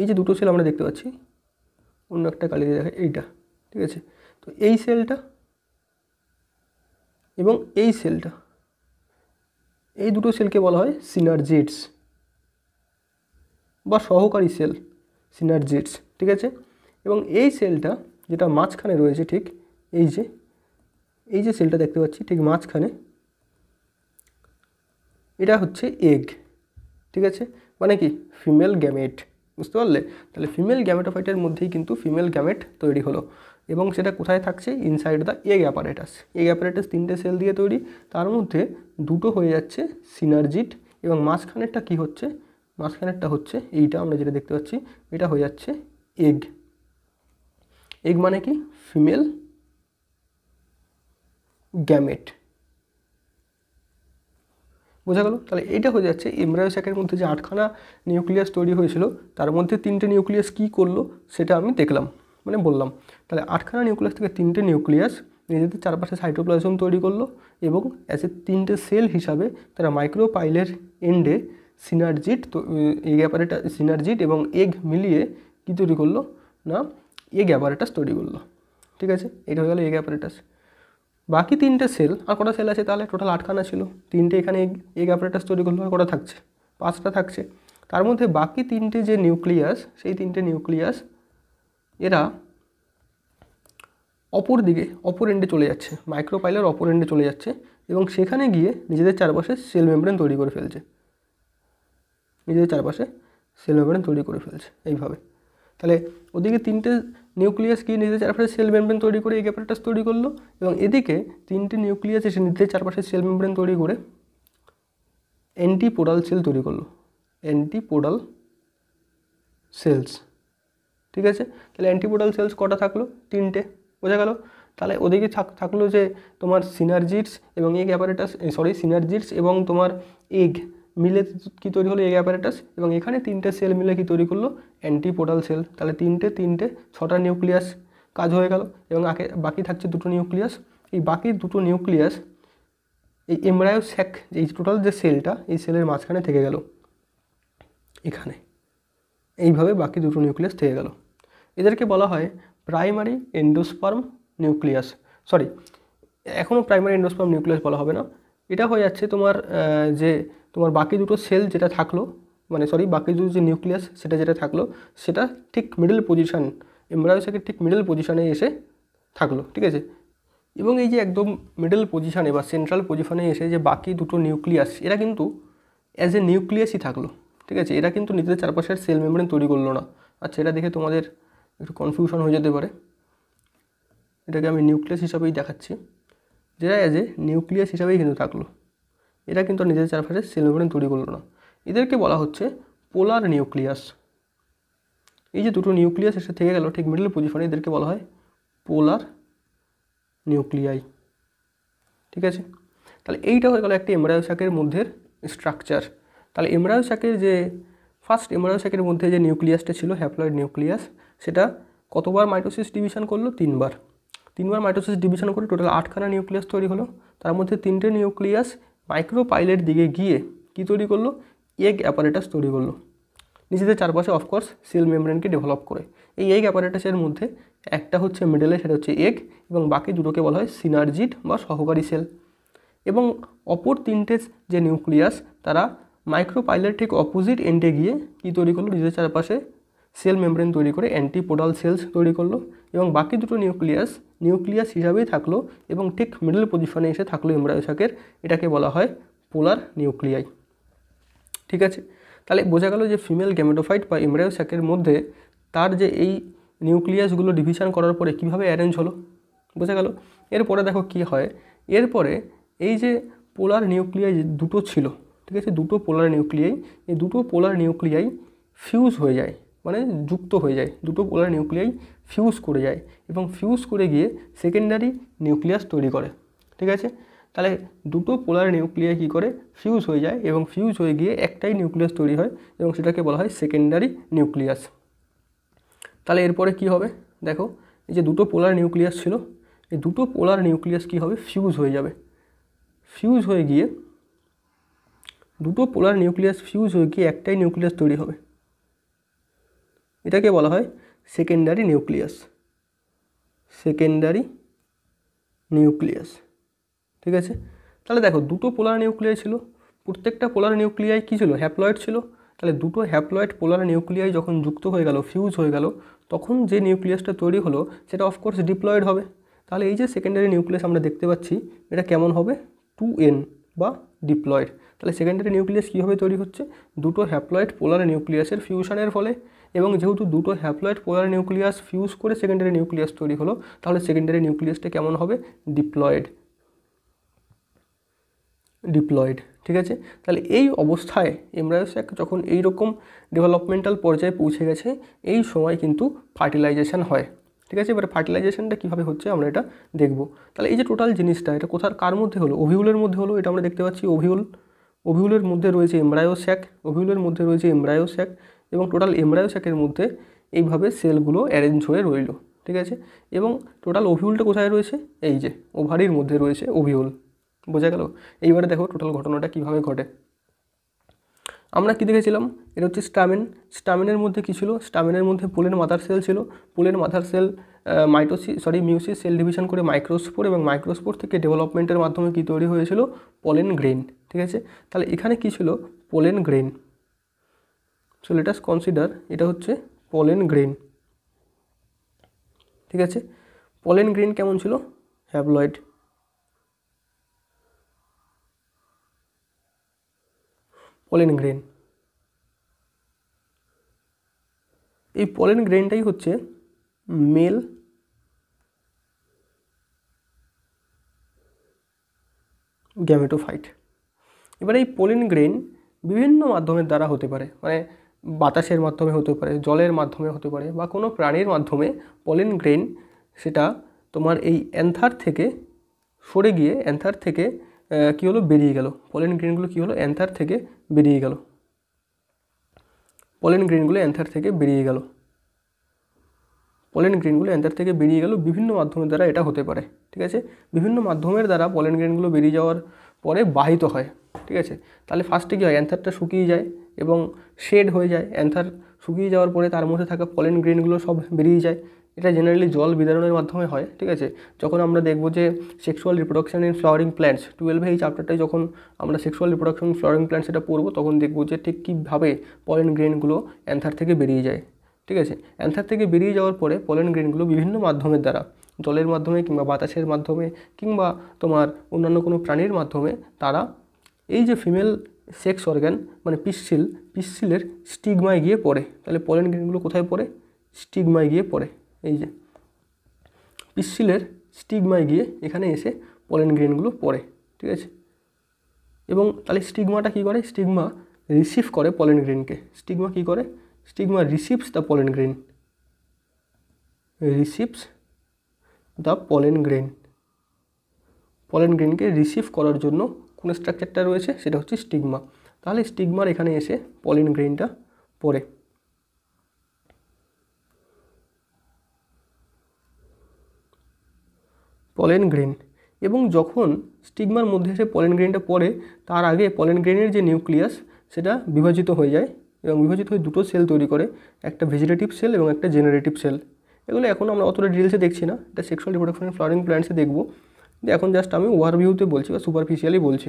এই যে দুটো সেল আমরা দেখতে পাচ্ছি অন্য একটা কালি দিয়ে দেখা এইটা ঠিক আছে তো এই সেলটা এবং এই সেলটা এই দুটো সেলকে বলা হয় সিনার্জিটস বা সহকারী সেল সিনার্জিটস ঠিক আছে এবং এই সেলটা যেটা মাঝখানে রয়েছে ঠিক এই যে এই যে সেলটা দেখতে পাচ্ছি ঠিক মাঝখানে এটা হচ্ছে এগ ঠিক আছে মানে কি ফিমেল গ্যামেট বুঝতে পারলে তাহলে ফিমেল গ্যামেটোফাইটের মধ্যেই কিন্তু ফিমেল গ্যামেট তৈরি হলো এবং সেটা কোথায় থাকছে inside the egg apparatus egg apparatus তিনটে সেল দিয়ে তৈরি তার মধ্যে দুটো হয়ে যাচ্ছে সিনার্জিট এবং মাঝখানেরটা কি হচ্ছে মাঝখানেরটা হচ্ছে এইটা আমরা যেটা দেখতে পাচ্ছি এটা হয়ে যাচ্ছে এগ এগ মানে কি ফিমেল গ্যামেট বোঝা গেল তাহলে এটা হয়ে যাচ্ছে এমব্রায়ো স্যাকের মধ্যে যে আটখানা নিউক্লিয়াস তৈরি হয়েছিল তার মধ্যে তিনটে নিউক্লিয়াস কি করলো সেটা আমি দেখলাম মানে বললাম তাহলে আটখানা নিউক্লিয়াস থেকে তিনটে নিউক্লিয়াস নিজেদের চারপাশে সাইটোপ্লাজম তৈরি করলো এবং অ্যাজ এ তিনটে সেল হিসাবে তারা মাইক্রোপাইলের এন্ডে সিনার্জিট তো এগ অ্যাপারেটাস সিনার্জিট এবং এগ মিলিয়ে কী তৈরি করলো না এগ অ্যাপারেটাস তৈরি করলো ঠিক আছে এটা হয়ে গেলো এগ অ্যাপারেটাস বাকি তিনটে সেল আর কটা সেল আছে তাহলে টোটাল আটখানা ছিল তিনটে এখানে এগ অ্যাপারেটাস তৈরি করলো আর কটা থাকছে পাঁচটা থাকছে তার মধ্যে বাকি তিনটে যে নিউক্লিয়াস সেই তিনটে নিউক্লিয়াস এরা অপর দিকে অপর এন্ডে চলে যাচ্ছে মাইক্রোপাইলার অপর এন্ডে চলে যাচ্ছে এবং সেখানে গিয়ে নিজেদের চারপাশে সেল মেমব্রেন তৈরি করে ফেলছে নিজেদের চারপাশে সেল মেমব্রেন তৈরি করে ফেলছে এইভাবে তাহলে ওদিকে তিনটে নিউক্লিয়াস কি নিতে চারপাশে সেল মেমব্রেন তৈরি করে এই ক্যাপারেটাস তৈরি করলো এবং এদিকে তিনটে নিউক্লিয়াস এসে নিতে চারপাশে সেল মেমব্রেন তৈরি করে অ্যান্টিপোডাল সেল তৈরি করলো অ্যান্টিপোডাল সেলস ঠিক আছে তাহলে অ্যান্টিপোডাল সেলস কটা থাকলো তিনটে বোঝা গেল তাহলে ওদিকে থাকলো যে তোমার সিনার্জিটস এবং এগ অ্যাপারেটাস সরি সিনার্জিটস এবং তোমার এগ মিলে কি তৈরি হলো এই অ্যাপারেটাস এবং এখানে তিনটে সেল মিলে কি তৈরি করলো অ্যান্টিপোটাল সেল তাহলে তিনটে তিনটে ছটা নিউক্লিয়াস কাজ হয়ে গেল এবং আগে বাকি থাকছে দুটো নিউক্লিয়াস এই বাকি দুটো নিউক্লিয়াস এই এমরায়ো স্যাক এই টোটাল যে সেলটা এই সেলের মাঝখানে থেকে গেল এখানে এইভাবে বাকি দুটো নিউক্লিয়াস থেকে গেল এদেরকে বলা হয় প্রাইমারি এন্ডোস্পার্ম নিউক্লিয়াস সরি এখনও প্রাইমারি এন্ডোস্পার্ম নিউক্লিয়াস বলা হবে না এটা হয়ে যাচ্ছে তোমার যে তোমার বাকি দুটো সেল যেটা থাকলো মানে সরি বাকি দুটো যে নিউক্লিয়াস সেটা যেটা থাকলো সেটা ঠিক মিডল পজিশান এমব্রায়োসাইকের ঠিক মিডল পজিশানে এসে থাকলো ঠিক আছে এবং এই যে একদম মিডল পজিশানে বা সেন্ট্রাল পজিশানে এসে যে বাকি দুটো নিউক্লিয়াস এরা কিন্তু অ্যাজ এ নিউক্লিয়াসই থাকলো ঠিক আছে এরা কিন্তু নিজেদের চারপাশের সেল মেমোরি তৈরি করলো না আচ্ছা এটা দেখে তোমাদের একটু কনফিউশন হয়ে যেতে পারে এটাকে আমি নিউক্লিয়াস হিসাবেই দেখাচ্ছি যেটা অ্যাজ এ নিউক্লিয়াস হিসাবেই কিন্তু থাকলো এরা কিন্তু নিজেদের চারপাশে সেল তৈরি করলো না এদেরকে বলা হচ্ছে পোলার নিউক্লিয়াস এই যে দুটো নিউক্লিয়াস এসে থেকে গেল ঠিক মিডল পজিশনে এদেরকে বলা হয় পোলার নিউক্লিয়াই ঠিক আছে তাহলে এইটা হয়ে গেল একটি এমরায়ো শাকের মধ্যে স্ট্রাকচার তাহলে এমরায়ো শাকের যে ফার্স্ট এমরায়ো শাকের মধ্যে যে নিউক্লিয়াসটা ছিল হ্যাপ্লয়েড নিউক্লিয়াস সেটা কতবার মাইটোসিস ডিভিশন করলো তিনবার তিনবার মাইটোসিস ডিভিশন করে টোটাল আটখানা নিউক্লিয়াস তৈরি হলো তার মধ্যে তিনটে নিউক্লিয়াস মাইক্রোপাইলের দিকে গিয়ে কি তৈরি করলো এগ অ্যাপারেটাস তৈরি করলো নিজেদের চারপাশে অফকোর্স সেল মেমব্রেনকে ডেভেলপ করে এই এগ অ্যাপারেটাসের মধ্যে একটা হচ্ছে মিডেলে সেটা হচ্ছে এগ এবং বাকি দুটোকে বলা হয় সিনার্জিট বা সহকারী সেল এবং অপর তিনটে যে নিউক্লিয়াস তারা মাইক্রোপাইলের ঠিক অপোজিট এন্ডে গিয়ে কি তৈরি করলো নিজেদের চারপাশে সেল মেমব্রেন তৈরি করে অ্যান্টিপোডাল সেলস তৈরি করলো এবং বাকি দুটো নিউক্লিয়াস নিউক্লিয়াস হিসাবেই থাকলো এবং ঠিক মিডল পজিশনে এসে থাকলো ইমরায়ুসাকের এটাকে বলা হয় পোলার নিউক্লিয়াই ঠিক আছে তাহলে বোঝা গেল যে ফিমেল গ্যামেটোফাইট বা ইমরায়ুসাকের মধ্যে তার যে এই নিউক্লিয়াসগুলো ডিভিশন করার পরে কীভাবে অ্যারেঞ্জ হলো বোঝা গেল এরপরে দেখো কি হয় এরপরে এই যে পোলার নিউক্লিয়াই দুটো ছিল ঠিক আছে দুটো পোলার নিউক্লিয়াই এই দুটো পোলার নিউক্লিয়াই ফিউজ হয়ে যায় মানে যুক্ত হয়ে যায় দুটো পোলার নিউক্লিয়াই ফিউজ করে যায় এবং ফিউজ করে গিয়ে সেকেন্ডারি নিউক্লিয়াস তৈরি করে ঠিক আছে তাহলে দুটো পোলার নিউক্লিয়াই কী করে ফিউজ হয়ে যায় এবং ফিউজ হয়ে গিয়ে একটাই নিউক্লিয়াস তৈরি হয় এবং সেটাকে বলা হয় সেকেন্ডারি নিউক্লিয়াস তাহলে এরপরে কি হবে দেখো এই যে দুটো পোলার নিউক্লিয়াস ছিল এই দুটো পোলার নিউক্লিয়াস কি হবে ফিউজ হয়ে যাবে ফিউজ হয়ে গিয়ে দুটো পোলার নিউক্লিয়াস ফিউজ হয়ে গিয়ে একটাই নিউক্লিয়াস তৈরি হবে এটাকে বলা হয় সেকেন্ডারি নিউক্লিয়াস সেকেন্ডারি নিউক্লিয়াস ঠিক আছে তাহলে দেখো দুটো পোলার নিউক্লিয়াই ছিল প্রত্যেকটা পোলার নিউক্লিয়াই কী ছিল হ্যাপ্লয়েড ছিল তাহলে দুটো হ্যাপ্লয়েড পোলার নিউক্লিয়াই যখন যুক্ত হয়ে গেল ফিউজ হয়ে গেল তখন যে নিউক্লিয়াসটা তৈরি হলো সেটা অফকোর্স ডিপ্লয়েড হবে তাহলে এই যে সেকেন্ডারি নিউক্লিয়াস আমরা দেখতে পাচ্ছি এটা কেমন হবে টু এন বা ডিপ্লয়েড তাহলে সেকেন্ডারি নিউক্লিয়াস কীভাবে তৈরি হচ্ছে দুটো হ্যাপ্লয়েড পোলার নিউক্লিয়াসের ফিউশনের ফলে এবং যেহেতু দুটো হ্যাপ্লয়েড পোলার নিউক্লিয়াস ফিউজ করে সেকেন্ডারি নিউক্লিয়াস তৈরি হলো তাহলে সেকেন্ডারি নিউক্লিয়াসটা কেমন হবে ডিপ্লয়েড ডিপ্লয়েড ঠিক আছে তাহলে এই অবস্থায় এমব্রায়োস্যাক যখন এই রকম ডেভেলপমেন্টাল পর্যায়ে পৌঁছে গেছে এই সময় কিন্তু ফার্টিলাইজেশন হয় ঠিক আছে এবার ফার্টিলাইজেশনটা কীভাবে হচ্ছে আমরা এটা দেখব তাহলে এই যে টোটাল জিনিসটা এটা কোথার কার মধ্যে হলো অভিউলের মধ্যে হলো এটা আমরা দেখতে পাচ্ছি অভিউল অভিউলের মধ্যে রয়েছে এমব্রায়োস্যাক অভিউলের মধ্যে রয়েছে এমব্রায়োস্যাক এবং টোটাল এমব্রায়ো স্যাকের মধ্যে এইভাবে সেলগুলো অ্যারেঞ্জ হয়ে রইল ঠিক আছে এবং টোটাল ওভিউলটা কোথায় রয়েছে এই যে ওভারির মধ্যে রয়েছে ওভিউল বোঝা গেল এইবারে দেখো টোটাল ঘটনাটা কিভাবে ঘটে আমরা কি দেখেছিলাম এটা হচ্ছে স্টামেন স্টামেনের মধ্যে কী ছিল স্টামেনের মধ্যে পোলের মাথার সেল ছিল পোলের মাথার cell mitosis sorry meiosis cell division করে মাইক্রোস্পোর এবং মাইক্রোস্পোর থেকে ডেভেলপমেন্টের মাধ্যমে কী তৈরি হয়েছিল পোলেন গ্রেন ঠিক আছে তাহলে এখানে কী ছিল pollen grain so let us consider এটা হচ্ছে পলেন গ্রেন ঠিক আছে পলেন গ্রেন কেমন ছিল হ্যাবলয়েড পলেন গ্রেন এই পলেন গ্রেনটাই হচ্ছে মেল গ্যামেটোফাইট এবার এই পোলেন গ্রেন বিভিন্ন মাধ্যমের দ্বারা হতে পারে মানে বাতাসের মাধ্যমে হতে পারে জলের মাধ্যমে হতে পারে বা কোনো প্রাণীর মাধ্যমে পলেন গ্রেন সেটা তোমার এই অ্যান্থার থেকে সরে গিয়ে অ্যান্থার থেকে কী হলো বেরিয়ে গেল পলেন গ্রেনগুলো কী হলো অ্যান্থার থেকে বেরিয়ে গেল পলেন গ্রেনগুলো অ্যান্থার থেকে বেরিয়ে গেল পলেন গ্রেনগুলো অ্যান্থার থেকে বেরিয়ে গেল বিভিন্ন মাধ্যমের দ্বারা এটা হতে পারে ঠিক আছে বিভিন্ন মাধ্যমের দ্বারা পলেন গ্রেনগুলো বেরিয়ে যাওয়ার পরে বাহিত হয় ঠিক আছে তাহলে ফার্স্টে কী হয় অ্যান্থারটা শুকিয়ে যায় এবং শেড হয়ে যায় অ্যান্থার শুকিয়ে যাওয়ার পরে তার মধ্যে থাকা পলেন গ্রেনগুলো সব বেরিয়ে যায় এটা জেনারেলি জল বিদারণের মাধ্যমে হয় ঠিক আছে যখন আমরা দেখব যে sexual reproduction in flowering plants টুয়েলভে এই চ্যাপ্টারটায় যখন আমরা সেক্সুয়াল রিপ্রোডাকশন ফ্লাওয়ারিং প্ল্যান্টস এটা পড়বো তখন দেখব যে ঠিক কীভাবে পলেন গ্রেনগুলো অ্যান্থার থেকে বেরিয়ে যায় ঠিক আছে অ্যান্থার থেকে বেরিয়ে যাওয়ার পরে পলেন গ্রেনগুলো বিভিন্ন মাধ্যমের দ্বারা জলের মাধ্যমে কিংবা বাতাসের মাধ্যমে কিংবা তোমার অন্যান্য কোনো প্রাণীর মাধ্যমে তারা এই যে ফিমেল সেক্স অর্গ্যান মানে পিসশিল পিসশিলের স্টিগমায় গিয়ে পড়ে তাহলে পলেন গ্রেনগুলো কোথায় পড়ে স্টিগমায় গিয়ে পড়ে এই যে পিসশিলের স্টিগমায় গিয়ে এখানে এসে পলেন গ্রেনগুলো পড়ে ঠিক আছে এবং তাহলে স্টিগমাটা কী করে স্টিগমা রিসিভ করে পলেন গ্রেনকে স্টিগমা কী করে stigma receives the pollen grain receives the pollen grain pollen গ্রেনকে রিসিভ করার জন্য কোন স্ট্রাকচারটা রয়েছে সেটা হচ্ছে স্টিগমা তাহলে স্টিগমার এখানে এসে পলিন গ্রেনটা পড়ে পলেন গ্রেন এবং যখন স্টিগমার মধ্যে এসে পলেন গ্রেনটা পড়ে তার আগে পলেন গ্রেনের যে নিউক্লিয়াস সেটা বিভাজিত হয়ে যায় এবং বিভাজিত হয়ে দুটো সেল তৈরি করে একটা ভেজিটেটিভ সেল এবং একটা জেনারেটিভ সেল এগুলো এখন আমরা অতটা ডিটেলসে দেখছি না এটা সেক্সুয়াল রিপ্রোডাকশন ফ্লাওয়ারিং প্ল্যান্টসে দেখবো এখন জাস্ট আমি ভিউতে বলছি বা সুপারফিশিয়ালি বলছি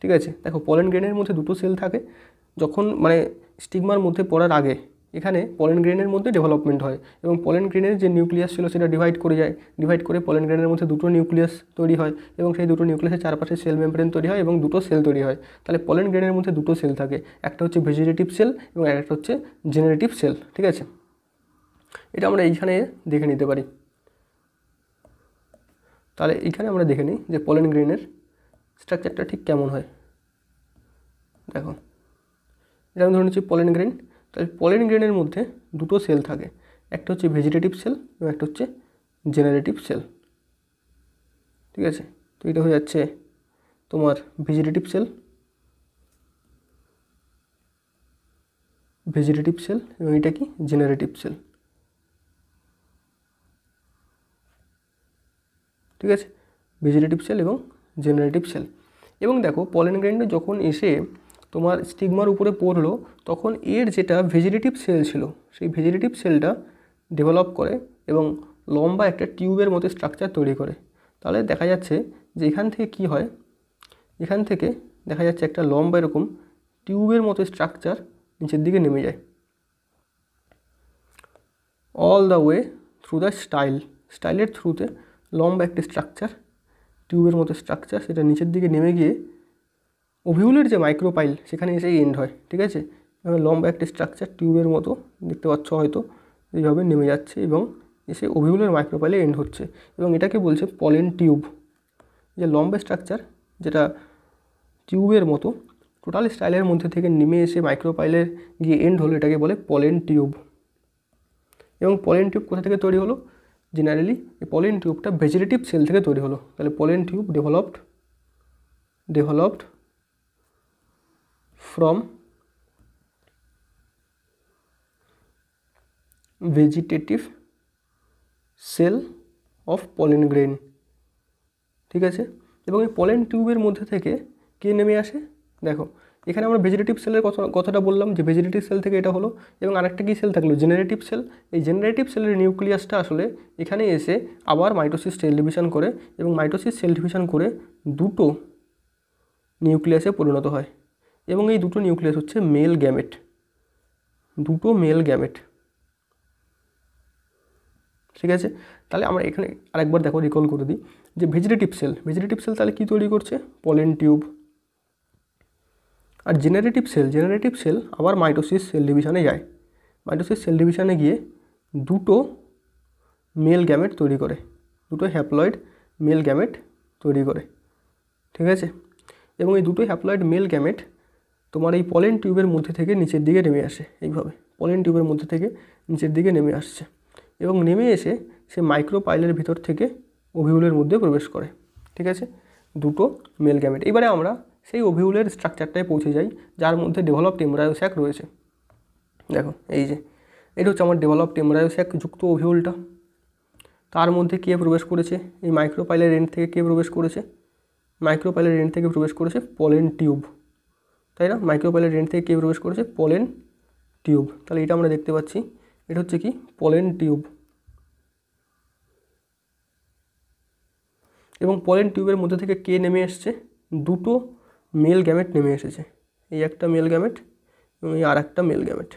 ঠিক আছে দেখো পলেন গ্রেনের মধ্যে দুটো সেল থাকে যখন মানে স্টিগমার মধ্যে পড়ার আগে এখানে পলেন গ্রেনের মধ্যে ডেভেলপমেন্ট হয় এবং পলেন গ্রেনের যে নিউক্লিয়াস ছিল সেটা ডিভাইড করে যায় ডিভাইড করে পলেন গ্রেনের মধ্যে দুটো নিউক্লিয়াস তৈরি হয় এবং সেই দুটো নিউক্লিয়াসের চারপাশে সেল মেমব্রেন তৈরি হয় এবং দুটো সেল তৈরি হয় তাহলে পলেন গ্রেনের মধ্যে দুটো সেল থাকে একটা হচ্ছে ভেজিটেটিভ সেল এবং একটা হচ্ছে জেনারেটিভ সেল ঠিক আছে এটা আমরা এইখানে দেখে নিতে পারি তাহলে এইখানে আমরা দেখে নিই যে পলেন গ্রেনের স্ট্রাকচারটা ঠিক কেমন হয় দেখো এটা আমি ধরে নিচ্ছি পলেন গ্রেন তাহলে পলেন গ্রেনের মধ্যে দুটো সেল থাকে একটা হচ্ছে ভেজিটেটিভ সেল এবং একটা হচ্ছে জেনারেটিভ সেল ঠিক আছে তো এটা হয়ে যাচ্ছে তোমার ভেজিটেটিভ সেল ভেজিটেটিভ সেল এবং এটা কি জেনারেটিভ সেল ঠিক আছে ভেজিটেটিভ সেল এবং জেনারেটিভ সেল এবং দেখো পলেন গ্র্যান্ড যখন এসে তোমার স্টিগমার উপরে পড়লো তখন এর যেটা ভেজিটেটিভ সেল ছিল সেই ভেজিটেটিভ সেলটা ডেভেলপ করে এবং লম্বা একটা টিউবের মতো স্ট্রাকচার তৈরি করে তাহলে দেখা যাচ্ছে যে এখান থেকে কি হয় এখান থেকে দেখা যাচ্ছে একটা লম্বা এরকম টিউবের মতো স্ট্রাকচার নিচের দিকে নেমে যায় all the way through the style স্টাইলের থ্রুতে লম্বা একটি স্ট্রাকচার টিউবের মতো স্ট্রাকচার সেটা নিচের দিকে নেমে গিয়ে ওভিউলের যে মাইক্রোপাইল সেখানে এসে এন্ড হয় ঠিক আছে এবং লম্বা একটি স্ট্রাকচার টিউবের মতো দেখতে পাচ্ছ হয়তো এইভাবে নেমে যাচ্ছে এবং এসে ওভিউলের মাইক্রোপাইলে এন্ড হচ্ছে এবং এটাকে বলছে পলেন টিউব যে লম্বা স্ট্রাকচার যেটা টিউবের মতো টোটাল স্টাইলের মধ্যে থেকে নেমে এসে মাইক্রোপাইলের গিয়ে এন্ড হলো এটাকে বলে পলেন টিউব এবং পলেন টিউব কোথা থেকে তৈরি হলো জেনারেলি এই পলিন টিউবটা ভেজিটেটিভ সেল থেকে তৈরি হলো তাহলে pollen tube developed developed from vegetative cell of pollen grain ঠিক আছে এবং এই পলেন টিউবের মধ্যে থেকে কে নেমে আসে দেখো এখানে আমরা ভেজিটেটিভ সেলের কথা কথাটা বললাম যে ভেজিটেটিভ সেল থেকে এটা হলো এবং আরেকটা কী সেল থাকলো জেনারেটিভ সেল এই জেনারেটিভ সেলের নিউক্লিয়াসটা আসলে এখানে এসে আবার মাইটোসিস সেল ডিভিশন করে এবং মাইটোসিস সেল ডিভিশন করে দুটো নিউক্লিয়াসে পরিণত হয় এবং এই দুটো নিউক্লিয়াস হচ্ছে মেল গ্যামেট দুটো মেল গ্যামেট ঠিক আছে তাহলে আমরা এখানে আরেকবার দেখো রিকল করে দিই যে ভেজিটেটিভ সেল ভেজিটেটিভ সেল তাহলে কী তৈরি করছে পলেন টিউব আর জেনারেটিভ সেল জেনারেটিভ সেল আবার মাইটোসিস সেল ডিভিশনে যায় মাইটোসিস সেল ডিভিশনে গিয়ে দুটো মেল গ্যামেট তৈরি করে দুটো হ্যাপ্লয়েড মেল গ্যামেট তৈরি করে ঠিক আছে এবং এই দুটো হ্যাপ্লয়েড মেল গ্যামেট তোমার এই পলেন টিউবের মধ্যে থেকে নিচের দিকে নেমে আসে এইভাবে পলেন টিউবের মধ্যে থেকে নিচের দিকে নেমে আসছে এবং নেমে এসে সে মাইক্রোপাইলের ভিতর থেকে অভিউলের মধ্যে প্রবেশ করে ঠিক আছে দুটো মেল গ্যামেট এবারে আমরা সেই ওভিউলের স্ট্রাকচারটায় পৌঁছে যাই যার মধ্যে ডেভেলপ টেমরায়োস্যাক রয়েছে দেখো এই যে এটা হচ্ছে আমার ডেভেলপ টেমরায়োস্যাক যুক্ত ওভিউলটা তার মধ্যে কে প্রবেশ করেছে এই মাইক্রোপাইলের রেন্ট থেকে কে প্রবেশ করেছে মাইক্রোপাইলের রেন্ট থেকে প্রবেশ করেছে পলেন টিউব তাই না মাইক্রোপাইলের রেন্ট থেকে কে প্রবেশ করেছে পলেন টিউব তাহলে এটা আমরা দেখতে পাচ্ছি এটা হচ্ছে কি পলেন টিউব এবং পলেন টিউবের মধ্যে থেকে কে নেমে এসছে দুটো মেল গ্যামেট নেমে এসেছে এই একটা মেল গ্যামেট এবং এই আর একটা মেল গ্যামেট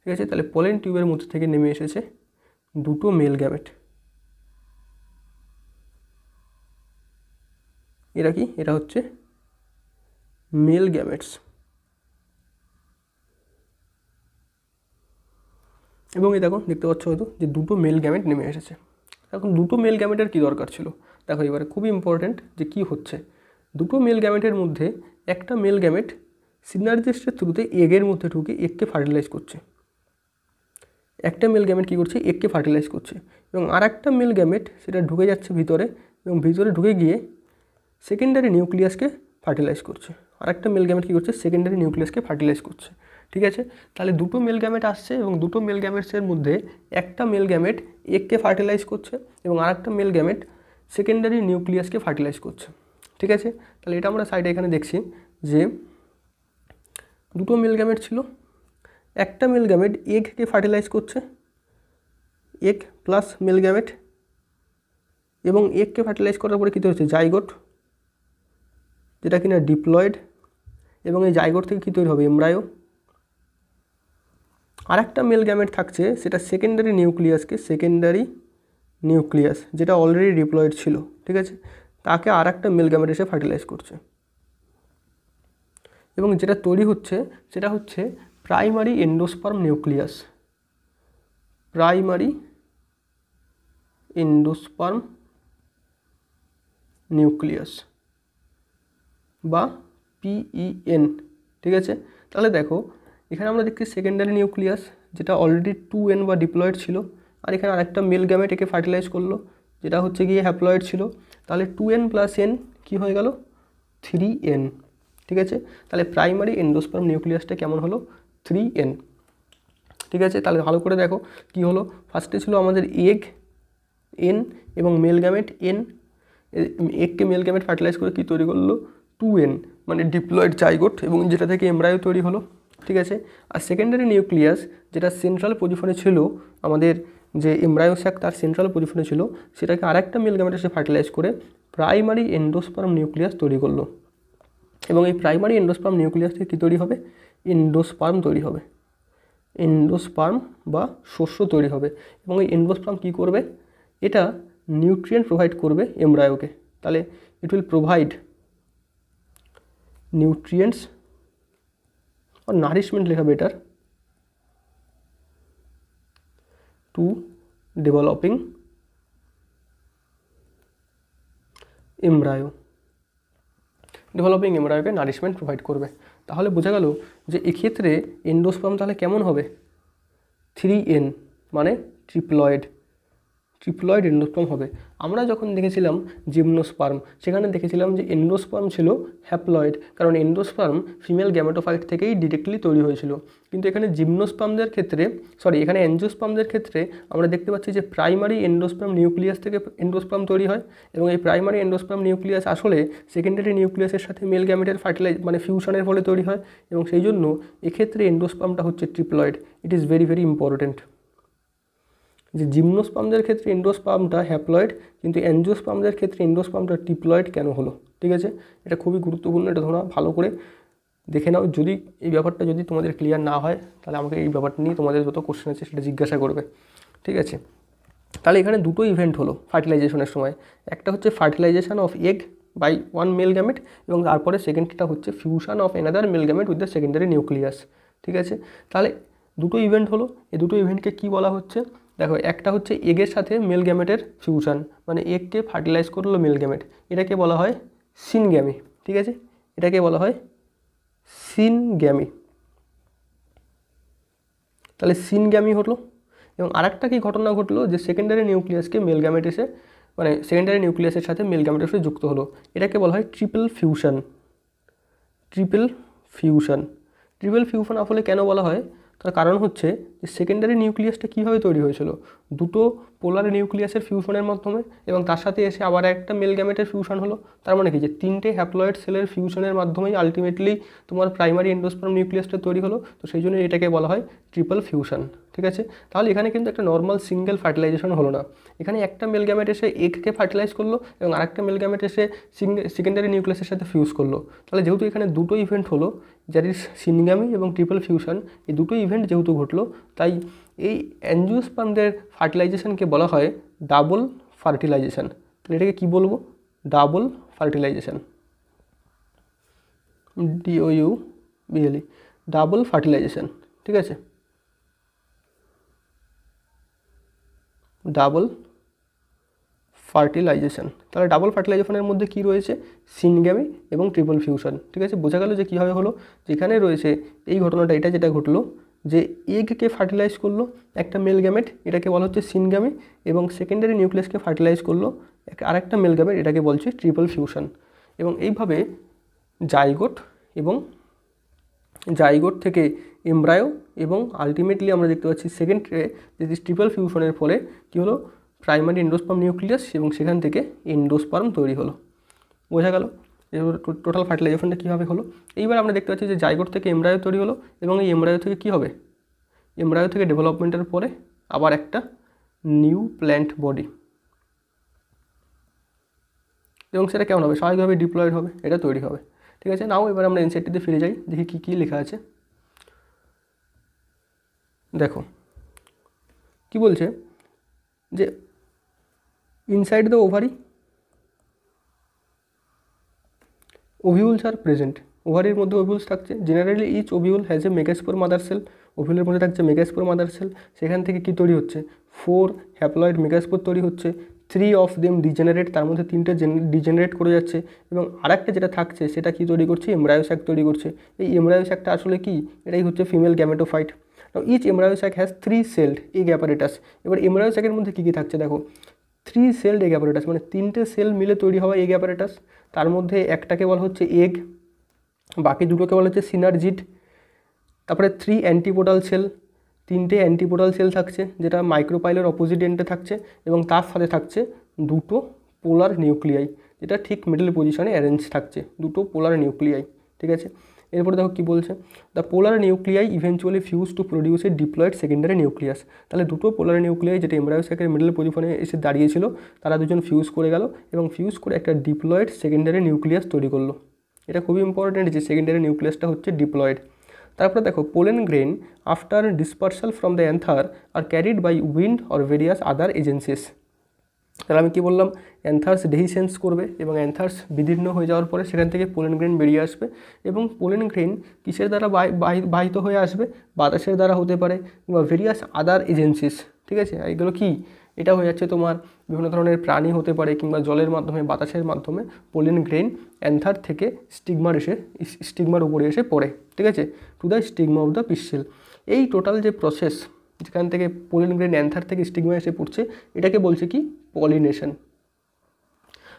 ঠিক আছে তাহলে পলেন টিউবের মধ্যে থেকে নেমে এসেছে দুটো মেল গ্যামেট এরা কি এরা হচ্ছে মেল গ্যামেটস এবং এই দেখো দেখতে পাচ্ছ হয়তো যে দুটো মেল গ্যামেট নেমে এসেছে এখন দুটো মেল গ্যামেটের কী দরকার ছিল দেখো এবারে খুবই ইম্পর্ট্যান্ট যে কি হচ্ছে দুটো মেল গ্যামেটের মধ্যে একটা মেল গ্যামেট সিনার্জিস্টের থ্রুতে এগের মধ্যে ঢুকে এককে ফার্টিলাইজ করছে একটা মেল গ্যামেট কী করছে এককে ফার্টিলাইজ করছে এবং আর একটা মেল গ্যামেট সেটা ঢুকে যাচ্ছে ভিতরে এবং ভিতরে ঢুকে গিয়ে সেকেন্ডারি নিউক্লিয়াসকে ফার্টিলাইজ করছে আর একটা মেল গ্যামেট কী করছে সেকেন্ডারি নিউক্লিয়াসকে ফার্টিলাইজ করছে ঠিক আছে তাহলে দুটো মেল গ্যামেট আসছে এবং দুটো মেল গ্যামেটসের মধ্যে একটা মেল গ্যামেট এককে ফার্টিলাইজ করছে এবং আর একটা মেল গ্যামেট সেকেন্ডারি নিউক্লিয়াসকে ফার্টিলাইজ করছে ঠিক আছে তাহলে এটা আমরা সাইডে এখানে দেখছি যে দুটো মেল গ্যামেট ছিল একটা মেল গ্যামেট এগকে ফার্টিলাইজ করছে এগ প্লাস মেল গ্যামেট এবং এগকে ফার্টিলাইজ করার পরে কী তৈরি হচ্ছে জাইগোট যেটা কিনা ডিপ্লয়েড এবং এই জাইগোট থেকে কী তৈরি হবে এমব্রায়ো আরেকটা মেল গ্যামেট থাকছে সেটা সেকেন্ডারি নিউক্লিয়াসকে সেকেন্ডারি নিউক্লিয়াস যেটা অলরেডি ডিপ্লয়েড ছিল ঠিক আছে তাকে আর একটা মেল গ্যামেট এসে ফার্টিলাইজ করছে এবং যেটা তৈরি হচ্ছে সেটা হচ্ছে primary endosperm nucleus primary endosperm nucleus বা পিইএন e ঠিক আছে তাহলে দেখো এখানে আমরা দেখছি সেকেন্ডারি নিউক্লিয়াস যেটা অলরেডি টু এন বা ডিপ্লয়েড ছিল আর এখানে আরেকটা মেল গ্যামেট একে ফার্টিলাইজ করলো যেটা হচ্ছে গিয়ে হ্যাপ্লয়েড ছিল তাহলে টু এন প্লাস এন কী হয়ে গেল থ্রি এন ঠিক আছে তাহলে প্রাইমারি এন্ডোস্পার্ম নিউক্লিয়াসটা কেমন হলো থ্রি এন ঠিক আছে তাহলে ভালো করে দেখো কি হলো ফার্স্টে ছিল আমাদের এগ এন এবং মেল এন এগকে মেলগ্যামেট ফার্টিলাইজ করে কি তৈরি করলো টু এন মানে ডিপ্লয়েড জাইগোট এবং যেটা থেকে এমব্রায়ো তৈরি হলো ঠিক আছে আর সেকেন্ডারি নিউক্লিয়াস যেটা সেন্ট্রাল পজিশনে ছিল আমাদের যে ইমব্রায়োস্যাক তার সেন্ট্রাল পজিশনে ছিল সেটাকে আরেকটা মেল গ্যামেটে সে ফার্টিলাইজ করে প্রাইমারি এন্ডোস্পার্ম নিউক্লিয়াস তৈরি করলো এবং এই প্রাইমারি এন্ডোস্পার্ম নিউক্লিয়াস থেকে কী তৈরি হবে এন্ডোস্পার্ম তৈরি হবে এন্ডোস্পার্ম বা শস্য তৈরি হবে এবং এই এন্ডোস্পার্ম কী করবে এটা নিউট্রিয়েন্ট প্রোভাইড করবে এমব্রায়োকে তাহলে ইট উইল প্রোভাইড নিউট্রিয়েন্টস আর নারিশমেন্ট লেখা better to developing embryo developing এমব্রায়োকে নারিশমেন্ট প্রোভাইড করবে তাহলে বোঝা গেল যে এক্ষেত্রে এন্ডোস্পাম তাহলে কেমন হবে থ্রি এন মানে ট্রিপ্লয়েড ট্রিপ্লয়েড এন্ডোস্পার্ম হবে আমরা যখন দেখেছিলাম জিমনোস্পার্ম সেখানে দেখেছিলাম যে এন্ডোস্পার্ম ছিল হ্যাপ্লয়েড কারণ এন্ডোস্পার্ম ফিমেল গ্যামেটোফাইট থেকেই ডিরেক্টলি তৈরি হয়েছিল কিন্তু এখানে জিমনোস্পামদের ক্ষেত্রে সরি এখানে অ্যাঞ্জোস্পামদের ক্ষেত্রে আমরা দেখতে পাচ্ছি যে প্রাইমারি এন্ডোস্পাম নিউক্লিয়াস থেকে এন্ডোস্পাম তৈরি হয় এবং এই প্রাইমারি এন্ডোস্পাম নিউক্লিয়াস আসলে সেকেন্ডারি নিউক্লিয়াসের সাথে মেল গ্যামেটের ফার্টিলাইজ মানে ফিউশনের ফলে তৈরি হয় এবং সেই জন্য এক্ষেত্রে এন্ডোস্পামটা হচ্ছে triploid it is very very important যে জিমনোস্পামদের ক্ষেত্রে এন্ডোস্পামটা হ্যাপ্লয়েড কিন্তু অ্যানজিওস্পামদের ক্ষেত্রে পাম্পটা টিপ্লয়েড কেন হলো ঠিক আছে এটা খুবই গুরুত্বপূর্ণ এটা ধরো ভালো করে দেখে নাও যদি এই ব্যাপারটা যদি তোমাদের ক্লিয়ার না হয় তাহলে আমাকে এই ব্যাপারটা নিয়ে তোমাদের যত কোশ্চেন আছে সেটা জিজ্ঞাসা করবে ঠিক আছে তাহলে এখানে দুটো ইভেন্ট হলো ফার্টিলাইজেশনের সময় একটা হচ্ছে fertilisation of egg by one male gamete এবং তারপরে সেকেন্ডটা হচ্ছে fusion of another male gamete with the secondary nucleus ঠিক আছে তাহলে দুটো ইভেন্ট হলো এই দুটো ইভেন্টকে কী বলা হচ্ছে দেখো একটা হচ্ছে এগের সাথে মেল গ্যামেটের ফিউশন মানে এগকে ফার্টিলাইজ করলো মেল গ্যামেট এটাকে বলা হয় সিন গ্যামি ঠিক আছে এটাকে বলা হয় সিন গ্যামি তাহলে সিন গ্যামি হলো এবং আরেকটা কি ঘটনা ঘটলো যে সেকেন্ডারি নিউক্লিয়াসকে মেল গ্যামেট এসে মানে সেকেন্ডারি নিউক্লিয়াসের সাথে মেল গ্যামেট এসে যুক্ত হলো এটাকে বলা হয় triple fusion triple fusion triple fusion আসলে কেন বলা হয় তার কারণ হচ্ছে যে সেকেন্ডারি নিউক্লিয়াসটা কীভাবে তৈরি হয়েছিল দুটো পোলার নিউক্লিয়াসের ফিউশনের মাধ্যমে এবং তার সাথে এসে আবার একটা মেলগ্যামেটের ফিউশন হলো তার মানে কি যে তিনটে হ্যাপ্লয়েড সেলের ফিউশনের মাধ্যমেই আলটিমেটলি তোমার প্রাইমারি এন্ডোস্পার্ম নিউক্লিয়াসটা তৈরি হলো তো সেই জন্য এটাকে বলা হয় ট্রিপল ফিউশন ঠিক আছে তাহলে এখানে কিন্তু একটা নর্মাল সিঙ্গেল ফার্টিলাইজেশন হলো না এখানে একটা মেলগ্যামেট এসে এককে ফার্টিলাইজ করলো এবং আরেকটা মেলগ্যামেট এসে সেকেন্ডারি নিউক্লিয়াসের সাথে ফিউজ করলো তাহলে যেহেতু এখানে দুটো ইভেন্ট হলো যার সিনগামি এবং ট্রিপল ফিউশন এই দুটো ইভেন্ট যেহেতু ঘটলো তাই এই অ্যানজিওস্পামদের ফার্টিলাইজেশনকে বলা হয় ডাবল ফার্টিলাইজেশন তাহলে এটাকে কী বলবো double fertilisation DOU BLE double fertilisation ঠিক আছে ডাবল ফার্টিলাইজেশন তাহলে ডাবল ফার্টিলাইজেশনের মধ্যে কি রয়েছে সিনগ্যামি এবং ট্রিপল ফিউশন ঠিক আছে বোঝা গেল যে কীভাবে হলো যেখানে রয়েছে এই ঘটনাটা এটা যেটা ঘটলো যে এগকে ফার্টিলাইজ করলো একটা মেল গ্যামেট এটাকে বলা হচ্ছে সিনগ্যামি এবং সেকেন্ডারি নিউক্লিয়াসকে ফার্টিলাইজ করলো আরেকটা মেল গ্যামেট এটাকে বলছে ট্রিপল ফিউশন এবং এইভাবে জাইগোট এবং জাইগোট থেকে এমব্রায়ো এবং আলটিমেটলি আমরা দেখতে পাচ্ছি সেকেন্ড ট্রে যে ট্রিপল ফিউশনের ফলে কী হলো প্রাইমারি এন্ডোস্পার্ম নিউক্লিয়াস এবং সেখান থেকে এন্ডোস্পার্ম তৈরি হলো বোঝা গেল এবার টোটাল ফার্টিলাইজেশনটা কীভাবে হলো এইবার আমরা দেখতে পাচ্ছি যে জাইগোট থেকে এমব্রায়ো তৈরি হলো এবং এই এমব্রায়ো থেকে কী হবে এমব্রায়ো থেকে ডেভেলপমেন্টের পরে আবার একটা নিউ প্ল্যান্ট বডি এবং সেটা কেমন হবে স্বাভাবিকভাবে ডিপ্লয়েড হবে এটা তৈরি হবে ঠিক আছে নাও এবার আমরা এনসেটটিতে ফিরে যাই দেখি কী কী লেখা আছে দেখো কি বলছে যে inside the ovary ovules are present ওভারির মধ্যে ওভিউলস থাকছে generally each ovule has a megaspore mother cell ওভিউলের মধ্যে থাকছে মেগাসপোর মাদার সেল সেখান থেকে কী তৈরি হচ্ছে ফোর হ্যাপ্লয়েড মেগাসপোর তৈরি হচ্ছে থ্রি অফ দেম ডিজেনারেট তার মধ্যে তিনটে ডিজেনারেট করে যাচ্ছে এবং আরেকটা যেটা থাকছে সেটা কি তৈরি করছে এমব্রায়োস্যাক তৈরি করছে এই এমব্রায়োস্যাকটা আসলে কি এটাই হচ্ছে female gametophyte now each embryo sac has three celled egg apparatus এবার এমব্রায়োস্যাকের মধ্যে কী কী থাকছে দেখো থ্রি সেলড এগ অ্যাপারেটাস মানে তিনটে সেল মিলে তৈরি হওয়া এগ অ্যাপারেটাস তার মধ্যে একটাকে বলা হচ্ছে এগ বাকি দুটোকে বলা হচ্ছে সিনার্জিট তারপরে থ্রি অ্যান্টিপোডাল সেল তিনটে অ্যান্টিপোডাল সেল থাকছে যেটা মাইক্রোপাইলের অপোজিট এন্ডে থাকছে এবং তার সাথে থাকছে দুটো পোলার নিউক্লিয়াই যেটা ঠিক মিডল পজিশনে অ্যারেঞ্জ থাকছে দুটো পোলার নিউক্লিয়াই ঠিক আছে এরপরে দেখো কী বলছে the polar nuclei eventually fuse to produce a diploid secondary nucleus তাহলে দুটো পোলার নিউক্লিয়াই যেটা এমব্রায়োসাইকের মিডল পজিশনে এসে দাঁড়িয়েছিল তারা দুজন ফিউজ করে গেল এবং ফিউজ করে একটা ডিপ্লয়েড সেকেন্ডারি নিউক্লিয়াস তৈরি করলো এটা খুবই ইম্পর্টেন্ট যে সেকেন্ডারি নিউক্লিয়াসটা হচ্ছে ডিপ্লয়েড তারপরে দেখো pollen grain after dispersal from the anther are carried by wind or various other agencies তাহলে আমি কি বললাম অ্যান্থার্স ডেহিসেন্স করবে এবং অ্যান্থার্স বিদীর্ণ হয়ে যাওয়ার পরে সেখান থেকে পোলেন গ্রেন বেরিয়ে আসবে এবং পোলেন গ্রেন কিসের দ্বারা বাহিত হয়ে আসবে বাতাসের দ্বারা হতে পারে কিংবা ভেরিয়াস আদার এজেন্সিস ঠিক আছে এগুলো কি এটা হয়ে যাচ্ছে তোমার বিভিন্ন ধরনের প্রাণী হতে পারে কিংবা জলের মাধ্যমে বাতাসের মাধ্যমে পোলেন গ্রেন অ্যান্থার থেকে স্টিগমার এসে স্টিগমার উপরে এসে পড়ে ঠিক আছে to the stigma of the pistil এই টোটাল যে প্রসেস যেখান থেকে পোলেন গ্রেন অ্যান্থার থেকে স্টিগমা এসে পড়ছে এটাকে বলছে কি পলিনেশন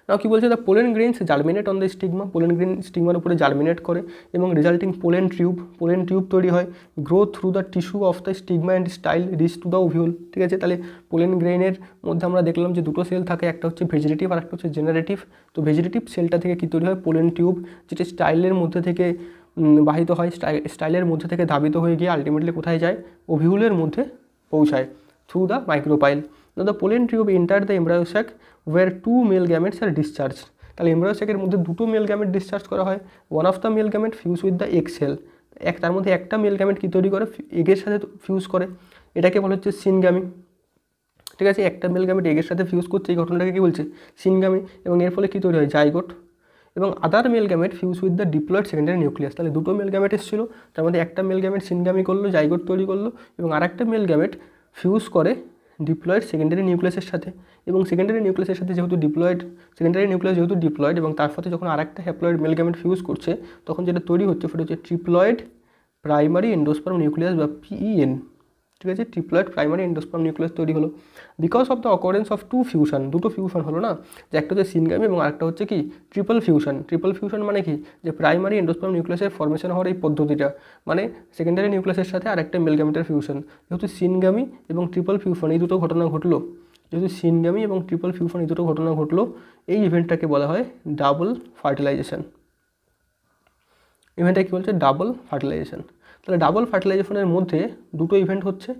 নাও কী বলছে the pollen grains germinate on the stigma pollen grain স্টিগমার উপরে জার্মিনেট করে এবং resulting pollen tube pollen tube তৈরি হয় grow through the tissue of the stigma and style reach to the ovule ঠিক আছে তাহলে পোলেন গ্রেনের মধ্যে আমরা দেখলাম যে দুটো সেল থাকে একটা হচ্ছে ভেজিটেটিভ আর একটা হচ্ছে জেনারেটিভ তো ভেজিটেটিভ সেলটা থেকে কী তৈরি হয় পোলেন টিউব যেটা স্টাইলের মধ্যে থেকে বাহিত হয় স্টাইলের মধ্যে থেকে ধাবিত হয়ে গিয়ে আলটিমেটলি কোথায় যায় ওভিউলের মধ্যে পৌঁছায় through the micropyle Now the pollen tube enter the embryo sac where two male gametes are discharged তাহলে এমব্রয়ো সেকের মধ্যে দুটো মেল গ্যামেট ডিসচার্জ করা হয় one of the male gamete fuse with the egg cell এক তার মধ্যে একটা মেল গ্যামেট কী তৈরি করে এগের সাথে ফিউজ করে এটাকে বলা হচ্ছে সিনগামি ঠিক আছে একটা মেল গ্যামেট এগের সাথে ফিউজ করছে এই ঘটনাটাকে কী বলছে সিনগামি এবং এর ফলে কী তৈরি হয় জাইগোট এবং other male gamete fuse with the diploid secondary nucleus তাহলে দুটো মেল গ্যামেট এসেছিলো তার মধ্যে একটা মেল গ্যামেট সিনগামি করলো জাইগোট তৈরি করলো এবং আরেকটা মেল গ্যামেট ফিউজ করে ডিপ্লয়েড সেকেন্ডারি নিউক্লিয়াসের সাথে এবং সেকেন্ডারি নিউক্লিয়াসের সাথে যেহেতু ডিপ্লয়েড সেকেন্ডারি নিউক্লিয়াস যেহেতু ডিপ্লয়েড এবং তার সাথে যখন আরেকটা হ্যাপ্লয়েড মেলগ্যামেট ফিউজ করছে তখন যেটা তৈরি হচ্ছে সেটা হচ্ছে ট্রিপ্লয়েড প্রাইমারি এন্ডোস্পার্ম নিউক্লিয়াস বা পিইএন e ঠিক আছে ট্রিপ্লয়েড প্রাইমারি এন্ডোস্পার্ম নিউক্লিয়াস তৈরি হলো because of the occurrence of two fusion দুটো ফিউশন হলো না যে একটা হচ্ছে সিনগামি এবং আরেকটা হচ্ছে কি ট্রিপল ফিউশন ট্রিপল ফিউশন মানে কি যে প্রাইমারি এন্ডোস্পার্ম নিউক্লিয়াসের ফর্মেশন হওয়ার এই পদ্ধতিটা মানে সেকেন্ডারি নিউক্লিয়াসের সাথে আরেকটা মেলগামিটার ফিউশন যেহেতু সিনগামি এবং ট্রিপল ফিউশন এই দুটো ঘটনা ঘটলো যেহেতু সিনগামি এবং ট্রিপল ফিউশন এই দুটো ঘটনা ঘটলো এই ইভেন্টটাকে বলা হয় ডাবল ফার্টিলাইজেশন ইভেন্টটা কী বলছে ডাবল ফার্টিলাইজেশন তাহলে ডাবল ফার্টিলাইজেশনের মধ্যে দুটো ইভেন্ট হচ্ছে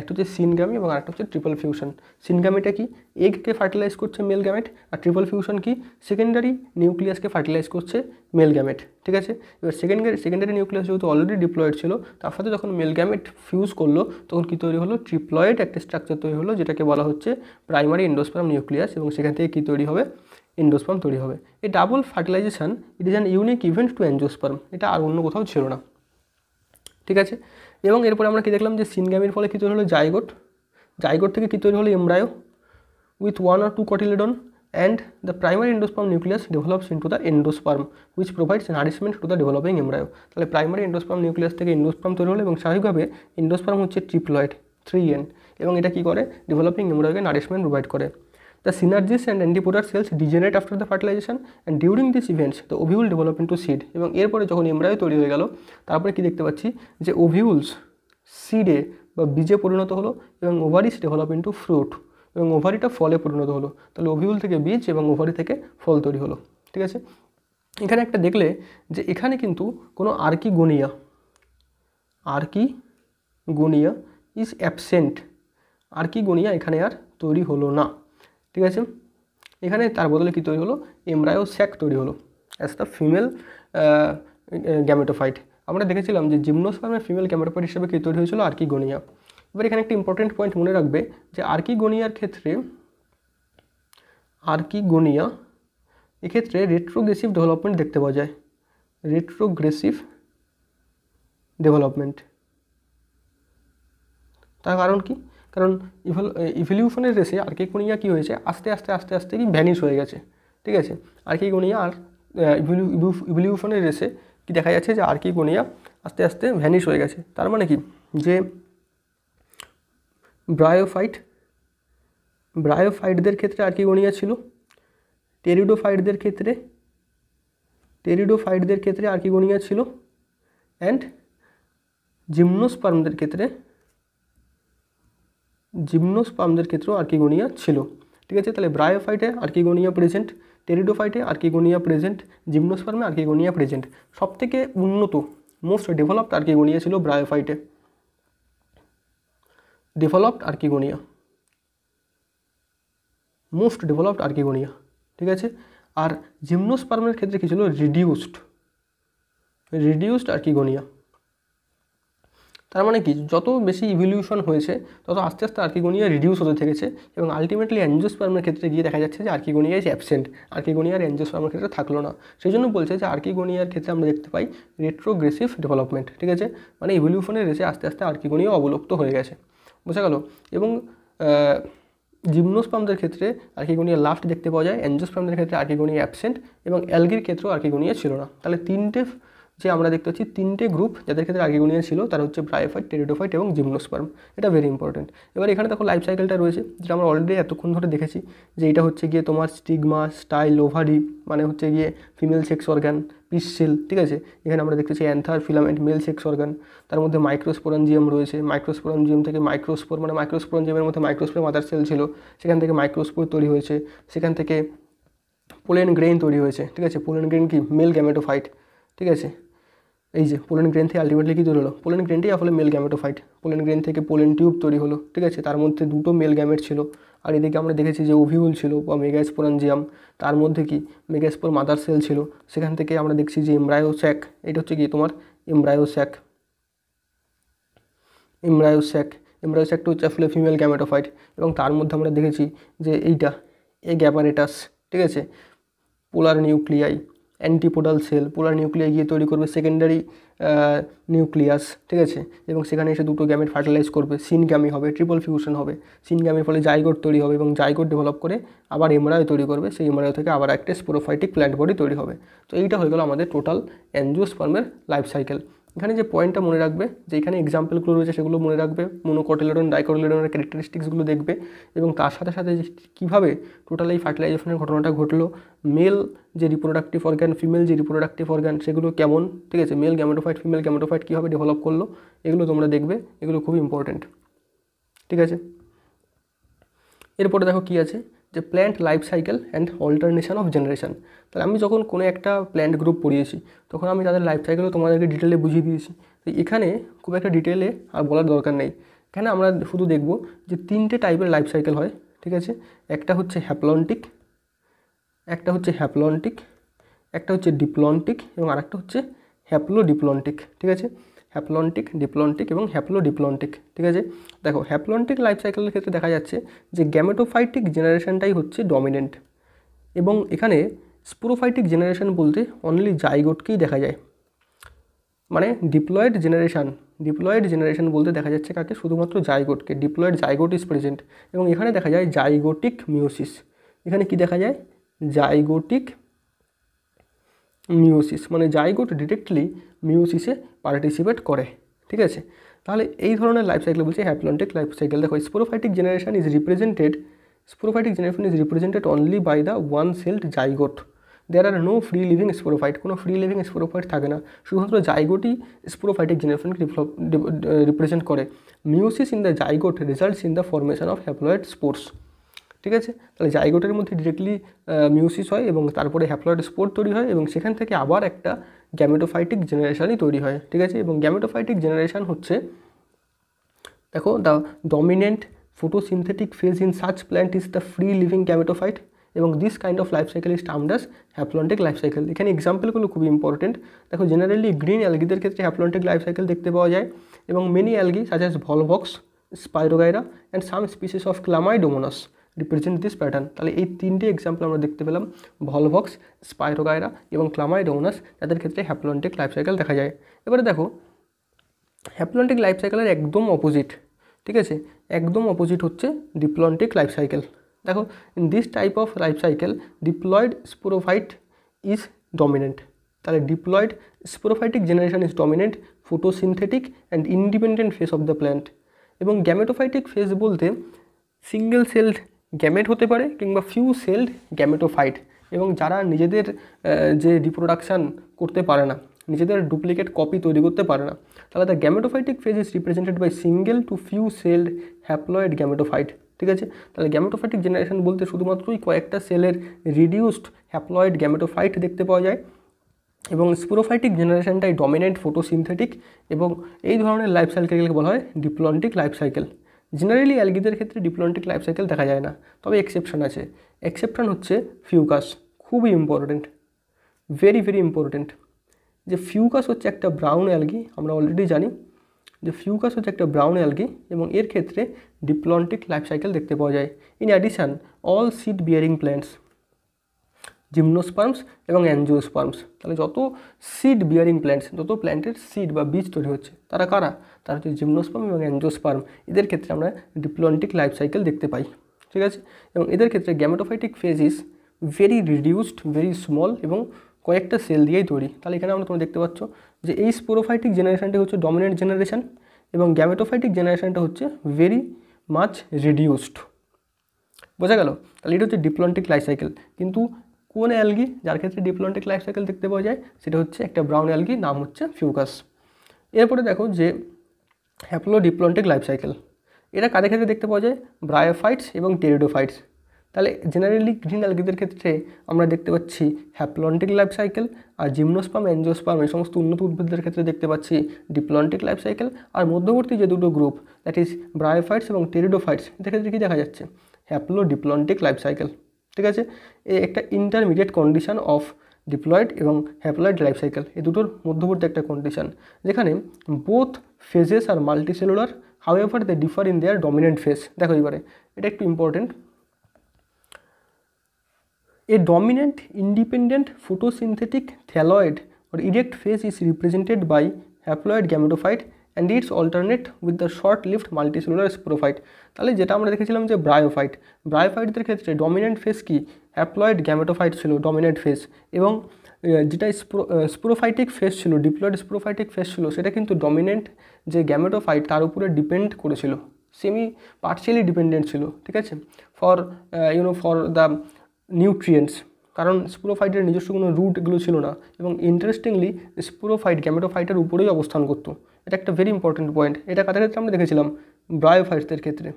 একটা হচ্ছে সিনগামি এবং আরেকটা হচ্ছে ট্রিপল ফিউশন সিনগামিটা কি এগকে ফার্টিলাইজ করছে মেল গ্যামেট আর ট্রিপল ফিউশন কি সেকেন্ডারি নিউক্লিয়াসকে ফার্টিলাইজ করছে মেল গ্যামেট ঠিক আছে এবার সেকেন্ডারি সেকেন্ডারি নিউক্লিয়াস যেহেতু অলরেডি ডিপ্লয়েড ছিল তার সাথে যখন মেল গ্যামেট ফিউজ করলো তখন কী তৈরি হলো ট্রিপ্লয়েড একটা স্ট্রাকচার তৈরি হলো যেটাকে বলা হচ্ছে প্রাইমারি এন্ডোস্পাম নিউক্লিয়াস এবং সেখান থেকে কী তৈরি হবে এন্ডোস্পার্ম তৈরি হবে এই double fertilisation it is an unique event to angiosperm এটা আর অন্য কোথাও ছিল না ঠিক আছে এবং এরপরে আমরা কী দেখলাম যে সিনগ্যামের ফলে কী তৈরি হলো জায়গোট জায়গোট থেকে কী তৈরি হলো embryo with one or two cotyledon and the primary endosperm nucleus develops into the endosperm which provides nourishment to the developing embryo তাহলে প্রাইমারি ইন্ডোস্পার্ম নিউক্লিয়াস থেকে ইন্ডোস্পার্ম তৈরি হলো এবং স্বাভাবিকভাবে ইন্ডোস্পার্ম হচ্ছে ট্রিপ্লয়েড থ্রি এন এবং এটা কী করে ডেভেলপিং এমব্রায়োকে নারিশমেন্ট প্রোভাইড করে The synergies and antipolar cells degenerate after the fertilization and during these events the ovule develop into seed এবং এরপরে যখন এমব্রায়ো তৈরি হয়ে গেল তারপরে কি দেখতে পাচ্ছি যে ওভিউলস সিডে বা বীজে পরিণত হলো এবং ওভারিস ডেভেলপ ইন্টু ফ্রুট এবং ওভারিটা ফলে পরিণত হলো তাহলে ওভিউল থেকে বীজ এবং ওভারি থেকে ফল তৈরি হলো ঠিক আছে এখানে একটা দেখলে যে এখানে কিন্তু কোনো আর্কি গনিয়া আর্কি গুনিয়া ইজ অ্যাবসেন্ট আর্কি গনিয়া এখানে আর তৈরি হলো না ঠিক আছে এখানে তার বদলে কী তৈরি হলো এমরায়ো স্যাক তৈরি হলো অ্যাজ দ্য ফিমেল গ্যামেটোফাইট আমরা দেখেছিলাম যে জিমনোস্পার্মের ফিমেল গ্যামেটোফাইট হিসেবে কী তৈরি হয়েছিল আর্কিগোনিয়া এবার এখানে একটি ইম্পর্টেন্ট পয়েন্ট মনে রাখবে যে আর্কিগোনিয়ার ক্ষেত্রে আর্কিগোনিয়া এক্ষেত্রে রেট্রোগ্রেসিভ ডেভেলপমেন্ট দেখতে পাওয়া যায় রেট্রোগ্রেসিভ ডেভেলপমেন্ট তার কারণ কি কারণ ইভলিউশনের রেসে কোনিয়া কী হয়েছে আস্তে আস্তে আস্তে আস্তে কি ভ্যানিশ হয়ে গেছে ঠিক আছে কোনিয়া আর ইভলিউশনের রেসে কি দেখা যাচ্ছে যে আর্কিকোনিয়া আস্তে আস্তে ভ্যানিশ হয়ে গেছে তার মানে কি যে ব্রায়োফাইট ব্রায়োফাইটদের ক্ষেত্রে আর্কিগোনিয়া ছিল টেরিডোফাইটদের ক্ষেত্রে টেরিডোফাইটদের ক্ষেত্রে আর্কিগোনিয়া ছিল অ্যান্ড জিমনোস্পার্মদের ক্ষেত্রে জিমনোস্পামদের ক্ষেত্রেও আর্কিগোনিয়া ছিল ঠিক আছে তাহলে ব্রায়োফাইটে আর্কিগোনিয়া প্রেজেন্ট টেরিডোফাইটে আর্কিগোনিয়া প্রেজেন্ট জিমনোস্পার্মে আর্কিগোনিয়া প্রেজেন্ট সবথেকে উন্নত মোস্ট ডেভেলপড আর্কিগোনিয়া ছিল ব্রায়োফাইটে developed archegonia most developed archegonia ঠিক আছে আর জিমনোস্পার্মের ক্ষেত্রে কী ছিল রিডিউসড রিডিউসড আর্কিগোনিয়া তার মানে কি যত বেশি ইভলিউশন হয়েছে তত আস্তে আস্তে আর্কিগোনিয়া রিডিউস হতে থেকেছে এবং আলটিমেটলি অ্যাঞ্জিওস্পার্মের ক্ষেত্রে গিয়ে দেখা যাচ্ছে যে আর্কিগোনিয়া ইজ অ্যাবসেন্ট আর্কিগোনিয়ার অ্যাঞ্জিওস্পার্মের ক্ষেত্রে থাকলো না সেই জন্য বলছে যে আর্কিগোনিয়ার ক্ষেত্রে আমরা দেখতে পাই রেট্রোগ্রেসিভ ডেভেলপমেন্ট ঠিক আছে মানে ইভলিউশনের রেসে আস্তে আস্তে আর্কিগোনিয়া অবলুপ্ত হয়ে গেছে বোঝা গেল এবং জিমনোস্পামদের ক্ষেত্রে আর্কিগোনিয়া লাস্ট দেখতে পাওয়া যায় অ্যাঞ্জোস্পামদের ক্ষেত্রে আর্কিগোনিয়া অ্যাবসেন্ট এবং অ্যালগির ক্ষেত্রেও আর্কিগোনিয়া ছিল না তাহলে তিনটে যে আমরা দেখতে পাচ্ছি তিনটে গ্রুপ যাদের ক্ষেত্রে আগেগুনিয়া ছিল তারা হচ্ছে ব্রায়োফাইট টেরিডোফাইট এবং জিমনোস্পার্ম এটা ভেরি ইম্পর্টেন্ট এবার এখানে দেখো লাইফ সাইকেলটা রয়েছে যেটা আমরা অলরেডি এতক্ষণ ধরে দেখেছি যে এটা হচ্ছে গিয়ে তোমার স্টিগমা স্টাইল ওভারি মানে হচ্ছে গিয়ে ফিমেল সেক্স অর্গান পিসসেল ঠিক আছে এখানে আমরা দেখতেছি anther filament male sex organ তার মধ্যে মাইক্রোস্পোরঞ্জিয়াম রয়েছে মাইক্রোস্পোরঞ্জিয়াম থেকে মাইক্রোস্পোর মানে মাইক্রোস্পোরঞ্জিয়ামের মধ্যে মাইক্রোস্পোর মাদার সেল ছিল সেখান থেকে মাইক্রোস্পোর তৈরি হয়েছে সেখান থেকে পোলেন গ্রেন তৈরি হয়েছে ঠিক আছে পোলেন গ্রেন কি মেল গ্যামেটোফাইট ঠিক আছে এই যে পোলেন গ্রেন থেকে আলটিমেটলি কী তৈরি হলো পোলেন গ্রেনটাই আসলে মেল ফাইট পোলেন গ্রেন থেকে পোলেন টিউব তৈরি হলো ঠিক আছে তার মধ্যে দুটো মেল গ্যামেট ছিল আর এদিকে আমরা দেখেছি যে ওভিউল ছিল বা মেগাস্পোরাঞ্জিয়াম তার মধ্যে কি মেগাস্পোর মাদার সেল ছিল সেখান থেকে আমরা দেখছি যে এমব্রায়ো স্যাক এটা হচ্ছে কি তোমার embryo sac embryo sac embryo স্যাকটা হচ্ছে আসলে ফিমেল গ্যামেটোফাইট এবং তার মধ্যে আমরা দেখেছি যে এইটা এ গ্যাপারেটাস ঠিক আছে polar nuclei antipodal cell polar nuclei গিয়ে তৈরি করবে সেকেন্ডারি নিউক্লিয়াস ঠিক আছে এবং সেখানে এসে দুটো গ্যামেট ফার্টিলাইজ করবে সিনগ্যামি হবে ট্রিপল ফিউশন হবে সিনগ্যামির ফলে জাইগোট তৈরি হবে এবং জাইগোট ডেভেলপ করে আবার এমআরআই তৈরি করবে সেই এমআরআই থেকে আবার একটা স্পোরোফাইটিক প্ল্যান্ট বডি তৈরি হবে তো এইটা হয়ে গেল আমাদের টোটাল অ্যানজিওস্পার্মের লাইফ সাইকেল এখানে যে পয়েন্টটা মনে রাখবে যে এখানে এক্সাম্পলগুলো রয়েছে সেগুলো মনে রাখবে মোনোকটিলেডন ডাইকটিলেডনের ক্যারেক্টারিস্টিক্সগুলো দেখবে এবং তার সাথে সাথে যে কীভাবে টোটাল এই ফার্টিলাইজেশনের ঘটনাটা ঘটলো মেল যে রিপ্রোডাক্টিভ অর্গ্যান ফিমেল যে রিপ্রোডাক্টিভ অর্গ্যান সেগুলো কেমন ঠিক আছে মেল গ্যামেটোফাইট ফিমেল গ্যামেটোফাইট কীভাবে ডেভেলপ করলো এগুলো তোমরা দেখবে এগুলো খুব ইম্পর্ট্যান্ট ঠিক আছে এরপরে দেখো কী আছে যে plant life cycle and alternation of generation তাহলে আমি যখন কোনো একটা প্ল্যান্ট গ্রুপ পড়িয়েছি তখন আমি তাদের লাইফ সাইকেলও তোমাদেরকে ডিটেলে বুঝিয়ে দিয়েছি তো এখানে খুব একটা ডিটেলে আর বলার দরকার নেই এখানে আমরা শুধু দেখব যে তিনটে টাইপের লাইফ সাইকেল হয় ঠিক আছে একটা হচ্ছে হ্যাপলন্টিক একটা হচ্ছে হ্যাপলন্টিক একটা হচ্ছে ডিপ্লন্টিক এবং আরেকটা হচ্ছে হ্যাপলো ডিপ্লন্টিক ঠিক আছে হ্যাপলন্টিক ডিপ্লন্টিক এবং হ্যাপ্লোডিপ্লন্টিক ঠিক আছে দেখো হ্যাপলন্টিক লাইফ সাইকেলের ক্ষেত্রে দেখা যাচ্ছে যে গ্যামেটোফাইটিক জেনারেশানটাই হচ্ছে ডমিনেন্ট এবং এখানে স্পুরোফাইটিক জেনারেশান বলতে অনলি জাইগোটকেই দেখা যায় মানে ডিপ্লয়েড জেনারেশান ডিপ্লয়েড জেনারেশান বলতে দেখা যাচ্ছে কাকে শুধুমাত্র জাইগোটকে ডিপ্লয়েড জাইগোট ইজ প্রেজেন্ট এবং এখানে দেখা যায় জাইগোটিক মিওসিস এখানে কি দেখা যায় জাইগোটিক মিওসিস মানে জাইগোট ডিরেক্টলি মিউসিসে পার্টিসিপেট করে ঠিক আছে তাহলে এই ধরনের লাইফ সাইকেল বলছে হ্যাপ্লন্টিক লাইফ সাইকেল দেখো sporophytic generation is represented sporophytic generation is represented only by the one celled zygote there are no free living sporophyte কোনো ফ্রি লিভিং স্পোরোফাইট থাকে না শুধুমাত্র জাইগোটি স্পোরোফাইটিক জেনারেশনকে রিপ্রেজেন্ট করে meiosis in the zygote results in the formation of haploid spores ঠিক আছে তাহলে জাইগোটের মধ্যে ডিরেক্টলি মিউসিস হয় এবং তারপরে হ্যাপ্লয়েড স্পোর্ট তৈরি হয় এবং সেখান থেকে আবার একটা গ্যামেটোফাইটিক জেনারেশানই তৈরি হয় ঠিক আছে এবং গ্যামেটোফাইটিক জেনারেশান হচ্ছে দেখো the dominant photosynthetic phase in such plant is the free living gametophyte এবং this kind of life cycle is termed haplontic life cycle এখানে এক্সাম্পলগুলো খুবই ইম্পর্টেন্ট দেখো জেনারেলি গ্রিন অ্যালগিদের ক্ষেত্রে হ্যাপ্লন্টিক লাইফ সাইকেল দেখতে পাওয়া যায় এবং many algae such as Volvox Spirogyra and some species of Chlamydomonas represent this pattern তাহলে এই তিনটি এক্সাম্পল আমরা দেখতে পেলাম ভলভক্স স্পাইরোগায়রা এবং ক্লামাইডোনাস যাদের ক্ষেত্রে হ্যাপলন্টিক লাইফ সাইকেল দেখা যায় এবারে দেখো হ্যাপলন্টিক লাইফ সাইকেলের একদম অপোজিট ঠিক আছে একদম অপোজিট হচ্ছে ডিপ্লন্টিক লাইফ সাইকেল দেখো in this type of life cycle diploid sporophyte is dominant তাহলে diploid sporophytic generation is dominant synthetic and independent phase of the plant এবং গ্যামেটোফাইটিক ফেস বলতে সিঙ্গেল সেলড গ্যামেট হতে পারে কিংবা few sailed gametophyte এবং যারা নিজেদের যে রিপ্রোডাকশান করতে পারে না নিজেদের ডুপ্লিকেট কপি তৈরি করতে পারে না তাহলে the gametophytic phase is represented by single to few celled haploid gametophyte ঠিক আছে তাহলে গ্যামেটোফাইটিক জেনারেশন বলতে শুধুমাত্রই কয়েকটা সেলের রিডিউসড হ্যাপ্লয়েড গ্যামেটোফাইট দেখতে পাওয়া যায় এবং স্পুরোফাইটিক জেনারেশনটাই ডমিনেন্ট ফটোসিনথেটিক এবং এই ধরনের লাইফ সাইকেলকে বলা হয় ডিপ্লন্টিক লাইফ সাইকেল জেনারেলি অ্যালগিদের ক্ষেত্রে ডিপ্লোমেটিক লাইফ সাইকেল দেখা যায় না তবে এক্সেপশন আছে এক্সেপশন হচ্ছে ফিউকাস খুবই ইম্পর্টেন্ট ভেরি ভেরি ইম্পর্টেন্ট যে ফিউকাস হচ্ছে একটা ব্রাউন অ্যালগি আমরা অলরেডি জানি যে ফিউকাস হচ্ছে একটা ব্রাউন অ্যালগি এবং এর ক্ষেত্রে ডিপ্লন্টিক লাইফ সাইকেল দেখতে পাওয়া যায় in addition all seed bearing plants gymnosperms এবং অ্যানজিওস্পার্মস তাহলে যত সিড বিয়ারিং প্ল্যান্টস যত প্ল্যান্টের সিড বা বীজ তৈরি হচ্ছে তারা কারা তারা হচ্ছে জিমনোস্পার্ম এবং অ্যানজিওস্পার্ম এদের ক্ষেত্রে আমরা ডিপ্লন্টিক লাইফ সাইকেল দেখতে পাই ঠিক আছে এবং এদের ক্ষেত্রে gametophytic phases very reduced very small এবং কয়েকটা সেল দিয়েই তৈরি তাহলে এখানে আমরা তোমরা দেখতে পাচ্ছ যে এই স্পোরোফাইটিক জেনারেশানটি হচ্ছে ডমিনেন্ট জেনারেশান এবং গ্যামেটোফাইটিক জেনারেশানটা হচ্ছে ভেরি মাচ রিডিউসড বোঝা গেল তাহলে এটা হচ্ছে ডিপ্লোনটিক লাইফ সাইকেল কিন্তু কোন অ্যালগি যার ক্ষেত্রে ডিপ্লন্টিক লাইফ সাইকেল দেখতে পাওয়া যায় সেটা হচ্ছে একটা ব্রাউন অ্যালগি নাম হচ্ছে ফিউকাস এরপরে দেখো যে হ্যাপলো ডিপ্লন্টিক লাইফ সাইকেল এটা কাদের ক্ষেত্রে দেখতে পাওয়া যায় ব্রায়োফাইটস এবং টেরিডোফাইটস তাহলে জেনারেলি গ্রিন অ্যালগিদের ক্ষেত্রে আমরা দেখতে পাচ্ছি হ্যাপ্লন্টিক লাইফ সাইকেল আর জিমনোস্পাম এনজোস্পাম এই সমস্ত উন্নত উদ্ভিদের ক্ষেত্রে দেখতে পাচ্ছি ডিপ্লন্টিক লাইফ সাইকেল আর মধ্যবর্তী যে দুটো গ্রুপ দ্যাট ইজ ব্রায়োফাইটস এবং টেরিডোফাইটস এদের ক্ষেত্রে কী দেখা যাচ্ছে হ্যাপলো ডিপ্লন্টিক লাইফ সাইকেল ঠিক আছে এ একটা ইন্টারমিডিয়েট কন্ডিশান অফ ডিপ্লয়েড এবং হ্যাপ্লয়েড লাইফ সাইকেল এই দুটোর মধ্যবর্তী একটা কন্ডিশান যেখানে বোথ ফেজেস আর multicellular however they differ in their dominant phase দেখো এবারে এটা একটু important a dominant independent photosynthetic thalloid or erect phase is represented by haploid gametophyte and its alternate with the short lived multicellular sporophyte তাহলে যেটা আমরা দেখেছিলাম যে bryophyte ব্রায়োফাইটদের ক্ষেত্রে ডমিনেন্ট ফেস কি অ্যাপ্লয়েড গ্যামেটোফাইট ছিল ডমিনেন্ট ফেস এবং যেটা স্প্রো স্প্রোফাইটিক ফেস ছিল ডিপ্লয়েড স্প্রোফাইটিক ফেস ছিল সেটা কিন্তু ডমিনেন্ট যে গ্যামেটোফাইট তার উপরে ডিপেন্ড করেছিল সেমি পার্সিয়ালি ডিপেন্ডেন্ট ছিল ঠিক আছে for you know for the nutrients কারণ স্পুরোফাইটের নিজস্ব কোনো রুট এগুলো ছিল না এবং ইন্টারেস্টিংলি স্পুরোফাইট গ্যামেটোফাইটের উপরেই অবস্থান করতো এটা একটা ভেরি ইম্পর্টেন্ট পয়েন্ট এটা কাদের ক্ষেত্রে আমরা দেখেছিলাম ব্রায়োফাইটসদের ক্ষেত্রে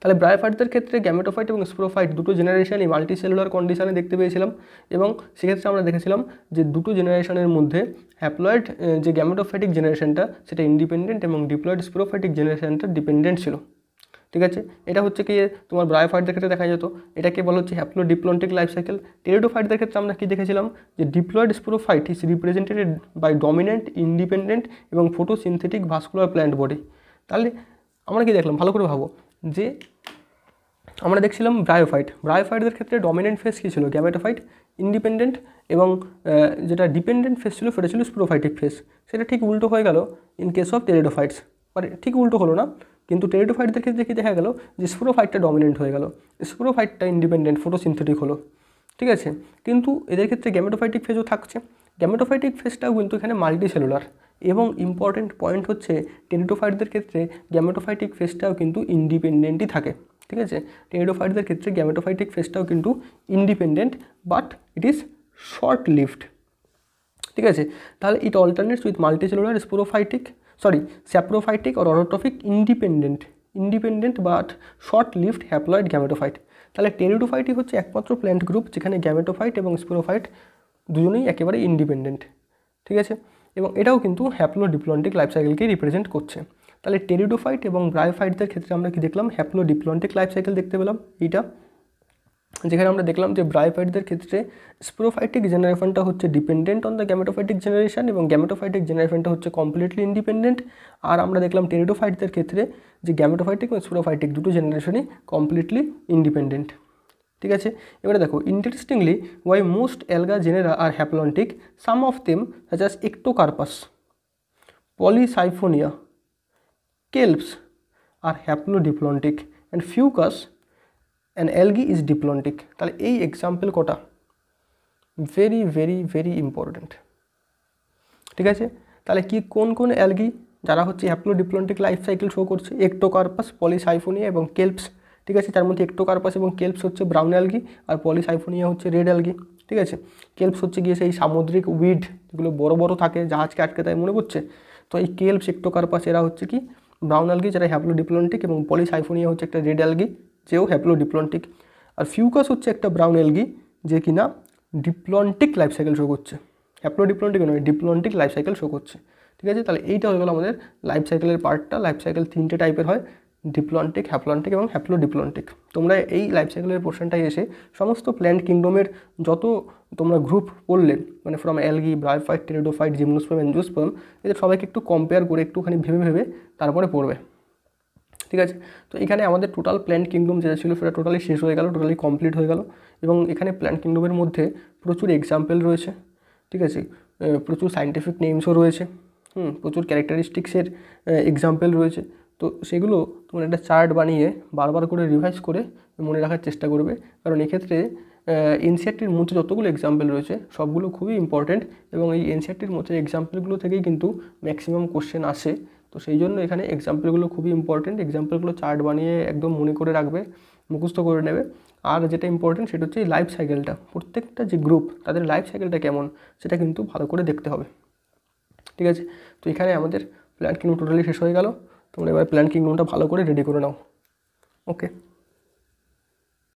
তাহলে ব্রায়োফাইটদের ক্ষেত্রে গ্যামেটোফাইট এবং স্প্রোফাইট দুটো জেনারেশনই মাল্টিসেলুলার কন্ডিশনে দেখতে পেয়েছিলাম এবং সেক্ষেত্রে আমরা দেখেছিলাম যে দুটো জেনারেশনের মধ্যে হ্যাপ্লয়েড যে গ্যামেটোফাইটিক জেনারেশনটা সেটা ইন্ডিপেন্ডেন্ট এবং ডিপ্লয়েড স্প্রোফাইটিক জেনারেশনটা ডিপেন্ডেন্ট ছিল ঠিক আছে এটা হচ্ছে কি তোমার ব্রায়োফাইটদের ক্ষেত্রে দেখা যেত এটাকে বলা হচ্ছে হ্যাপ্লো ডিপ্লন্টিক লাইফ সাইকেল টেরিডোফাইটদের ক্ষেত্রে আমরা কি দেখেছিলাম যে diploid sporophyte is represented by dominant independent এবং সিনথেটিক ভাস্কুলার প্ল্যান্ট বডি তাহলে আমরা কি দেখলাম ভালো করে ভাবো যে আমরা দেখছিলাম ব্রায়োফাইট ব্রায়োফাইটদের ক্ষেত্রে ডমিনেন্ট ফেস কী ছিল গ্যামেটোফাইট ইন্ডিপেন্ডেন্ট এবং যেটা ডিপেন্ডেন্ট ফেস ছিল সেটা ছিল স্প্রোফাইটিক ফেস সেটা ঠিক উল্টো হয়ে গেল ইন কেস অফ টেরিডোফাইটস মানে ঠিক উল্টো হলো না কিন্তু টেরিডোফাইটদের ক্ষেত্রে দেখি দেখা গেল যে স্প্রোফাইটটা ডমিনেন্ট হয়ে গেল স্প্রোফাইটটা ইন্ডিপেন্ডেন্ট সিনথেটিক হলো ঠিক আছে কিন্তু এদের ক্ষেত্রে গ্যামেটোফাইটিক ফেজও থাকছে গ্যামেটোফাইটিক ফেজটাও কিন্তু এখানে মাল্টি সেলুলার এবং ইম্পর্টেন্ট পয়েন্ট হচ্ছে টেরিডোফাইটদের ক্ষেত্রে গ্যামেটোফাইটিক ফেজটাও কিন্তু ইন্ডিপেন্ডেন্টই থাকে ঠিক আছে টেরিডোফাইটদের ক্ষেত্রে গ্যামেটোফাইটিক ফেজটাও কিন্তু independent but it is short lived ঠিক আছে তাহলে it alternates with multicellular sporophytic sorry saprophytic or autotrophic independent independent but short lived haploid gametophyte তাহলে টেরিডোফাইটই হচ্ছে একমাত্র প্ল্যান্ট গ্রুপ যেখানে গ্যামেটোফাইট এবং স্পোরোফাইট দুজনেই একেবারে ইন্ডিপেন্ডেন্ট ঠিক আছে এবং এটাও কিন্তু হ্যাপ্লো ডিপ্লন্টিক লাইফ সাইকেলকেই রিপ্রেজেন্ট করছে তাহলে টেরিডোফাইট এবং ব্রায়োফাইটদের ক্ষেত্রে আমরা কি দেখলাম হ্যাপ্লো ডিপ্লন্টিক লাইফ সাইকেল দেখতে পেলাম এইটা যেখানে আমরা দেখলাম যে ব্রায়োফাইটদের ক্ষেত্রে স্প্রোফাইটিক জেনারেশনটা হচ্ছে dependent on the gametophytic generation এবং গ্যামেটোফাইটিক জেনারেশনটা হচ্ছে কমপ্লিটলি ইন্ডিপেন্ডেন্ট আর আমরা দেখলাম টেরিডোফাইটদের ক্ষেত্রে যে গ্যামেটোফাইটিক এবং স্প্রোফাইটিক দুটো জেনারেশনই কমপ্লিটলি ইন্ডিপেন্ডেন্ট ঠিক আছে এবারে দেখো interestingly why most alga genera are haplontic some of them such as Ectocarpus Polysiphonia kelps are haplodiplontic and Fucus an algae is diplontic তাহলে এই এক্সাম্পল কটা ভেরি ভেরি ভেরি ইম্পর্ট্যান্ট ঠিক আছে তাহলে কি কোন কোন অ্যালগি যারা হচ্ছে হ্যাপ্লোডিপ্লন্টিক লাইফ সাইকেল শো করছে একটোকার্পাস পলিসাইফোনিয়া এবং কেলপস ঠিক আছে তার মধ্যে একটোকার্পাস এবং কেলপস হচ্ছে ব্রাউন অ্যালগি আর পলিসাইফোনিয়া হচ্ছে রেড অ্যালগি ঠিক আছে কেলপস হচ্ছে গিয়ে সেই সামুদ্রিক উইড যেগুলো বড় বড় থাকে জাহাজকে আটকে তাই মনে পড়ছে তো এই কেলপস একটোকার্পাস এরা হচ্ছে কি ব্রাউন অ্যালগি যারা হ্যাপ্লোডিপ্লন্টিক এবং পলিসাইফোনিয়া হচ্ছে একটা রেড অ্যালগি চেয়েও হ্যাপ্লোডিপ্লন্টিক আর ফিউকাস হচ্ছে একটা ব্রাউন এলগি যে কিনা ডিপ্লন্টিক লাইফ সাইকেল শো করছে হ্যাপ্লোডিপ্লন্টিক নয় ডিপ্লন্টিক লাইফ সাইকেল শো করছে ঠিক আছে তাহলে এইটা হয়ে গেলো আমাদের লাইফ সাইকেলের পার্টটা লাইফ সাইকেল তিনটে টাইপের হয় ডিপ্লন্টিক হ্যাপ্লন্টিক এবং হ্যাপ্লোডিপ্লন্টিক তোমরা এই লাইফ সাইকেলের পোর্শনটাই এসে সমস্ত প্ল্যান্ট কিংডমের যত তোমরা গ্রুপ পড়লে মানে from algae bryophyte pteridophyte gymnosperm angiosperm এদের সবাইকে একটু কম্পেয়ার করে একটুখানি ভেবে ভেবে তারপরে পড়বে ঠিক আছে তো এখানে আমাদের টোটাল প্ল্যান্ট কিংডম যেটা ছিল সেটা টোটালি শেষ হয়ে গেল টোটালি কমপ্লিট হয়ে গেল এবং এখানে প্ল্যান্ট কিংডমের মধ্যে প্রচুর এক্সাম্পল রয়েছে ঠিক আছে প্রচুর সাইন্টিফিক নেমসও রয়েছে হুম প্রচুর ক্যারেক্টারিস্টিক্সের এক্সাম্পল রয়েছে তো সেগুলো তোমার একটা চার্ট বানিয়ে বারবার করে রিভাইজ করে মনে রাখার চেষ্টা করবে কারণ এক্ষেত্রে এনসিআরটির মধ্যে যতগুলো এক্সাম্পল রয়েছে সবগুলো খুবই ইম্পর্ট্যান্ট এবং এই এনসিআরটির মধ্যে এক্সাম্পলগুলো থেকেই কিন্তু ম্যাক্সিমাম কোশ্চেন আসে তো সেই জন্য এখানে এক্সাম্পলগুলো খুবই ইম্পর্টেন্ট এক্সাম্পলগুলো চার্ট বানিয়ে একদম মনে করে রাখবে মুখস্থ করে নেবে আর যেটা ইম্পর্টেন্ট সেটা হচ্ছে এই লাইফ সাইকেলটা প্রত্যেকটা যে গ্রুপ তাদের লাইফ সাইকেলটা কেমন সেটা কিন্তু ভালো করে দেখতে হবে ঠিক আছে তো এখানে আমাদের প্ল্যান কিংডম টোটালি শেষ হয়ে গেল তোমরা এবার প্ল্যান কিংডমটা ভালো করে রেডি করে নাও ওকে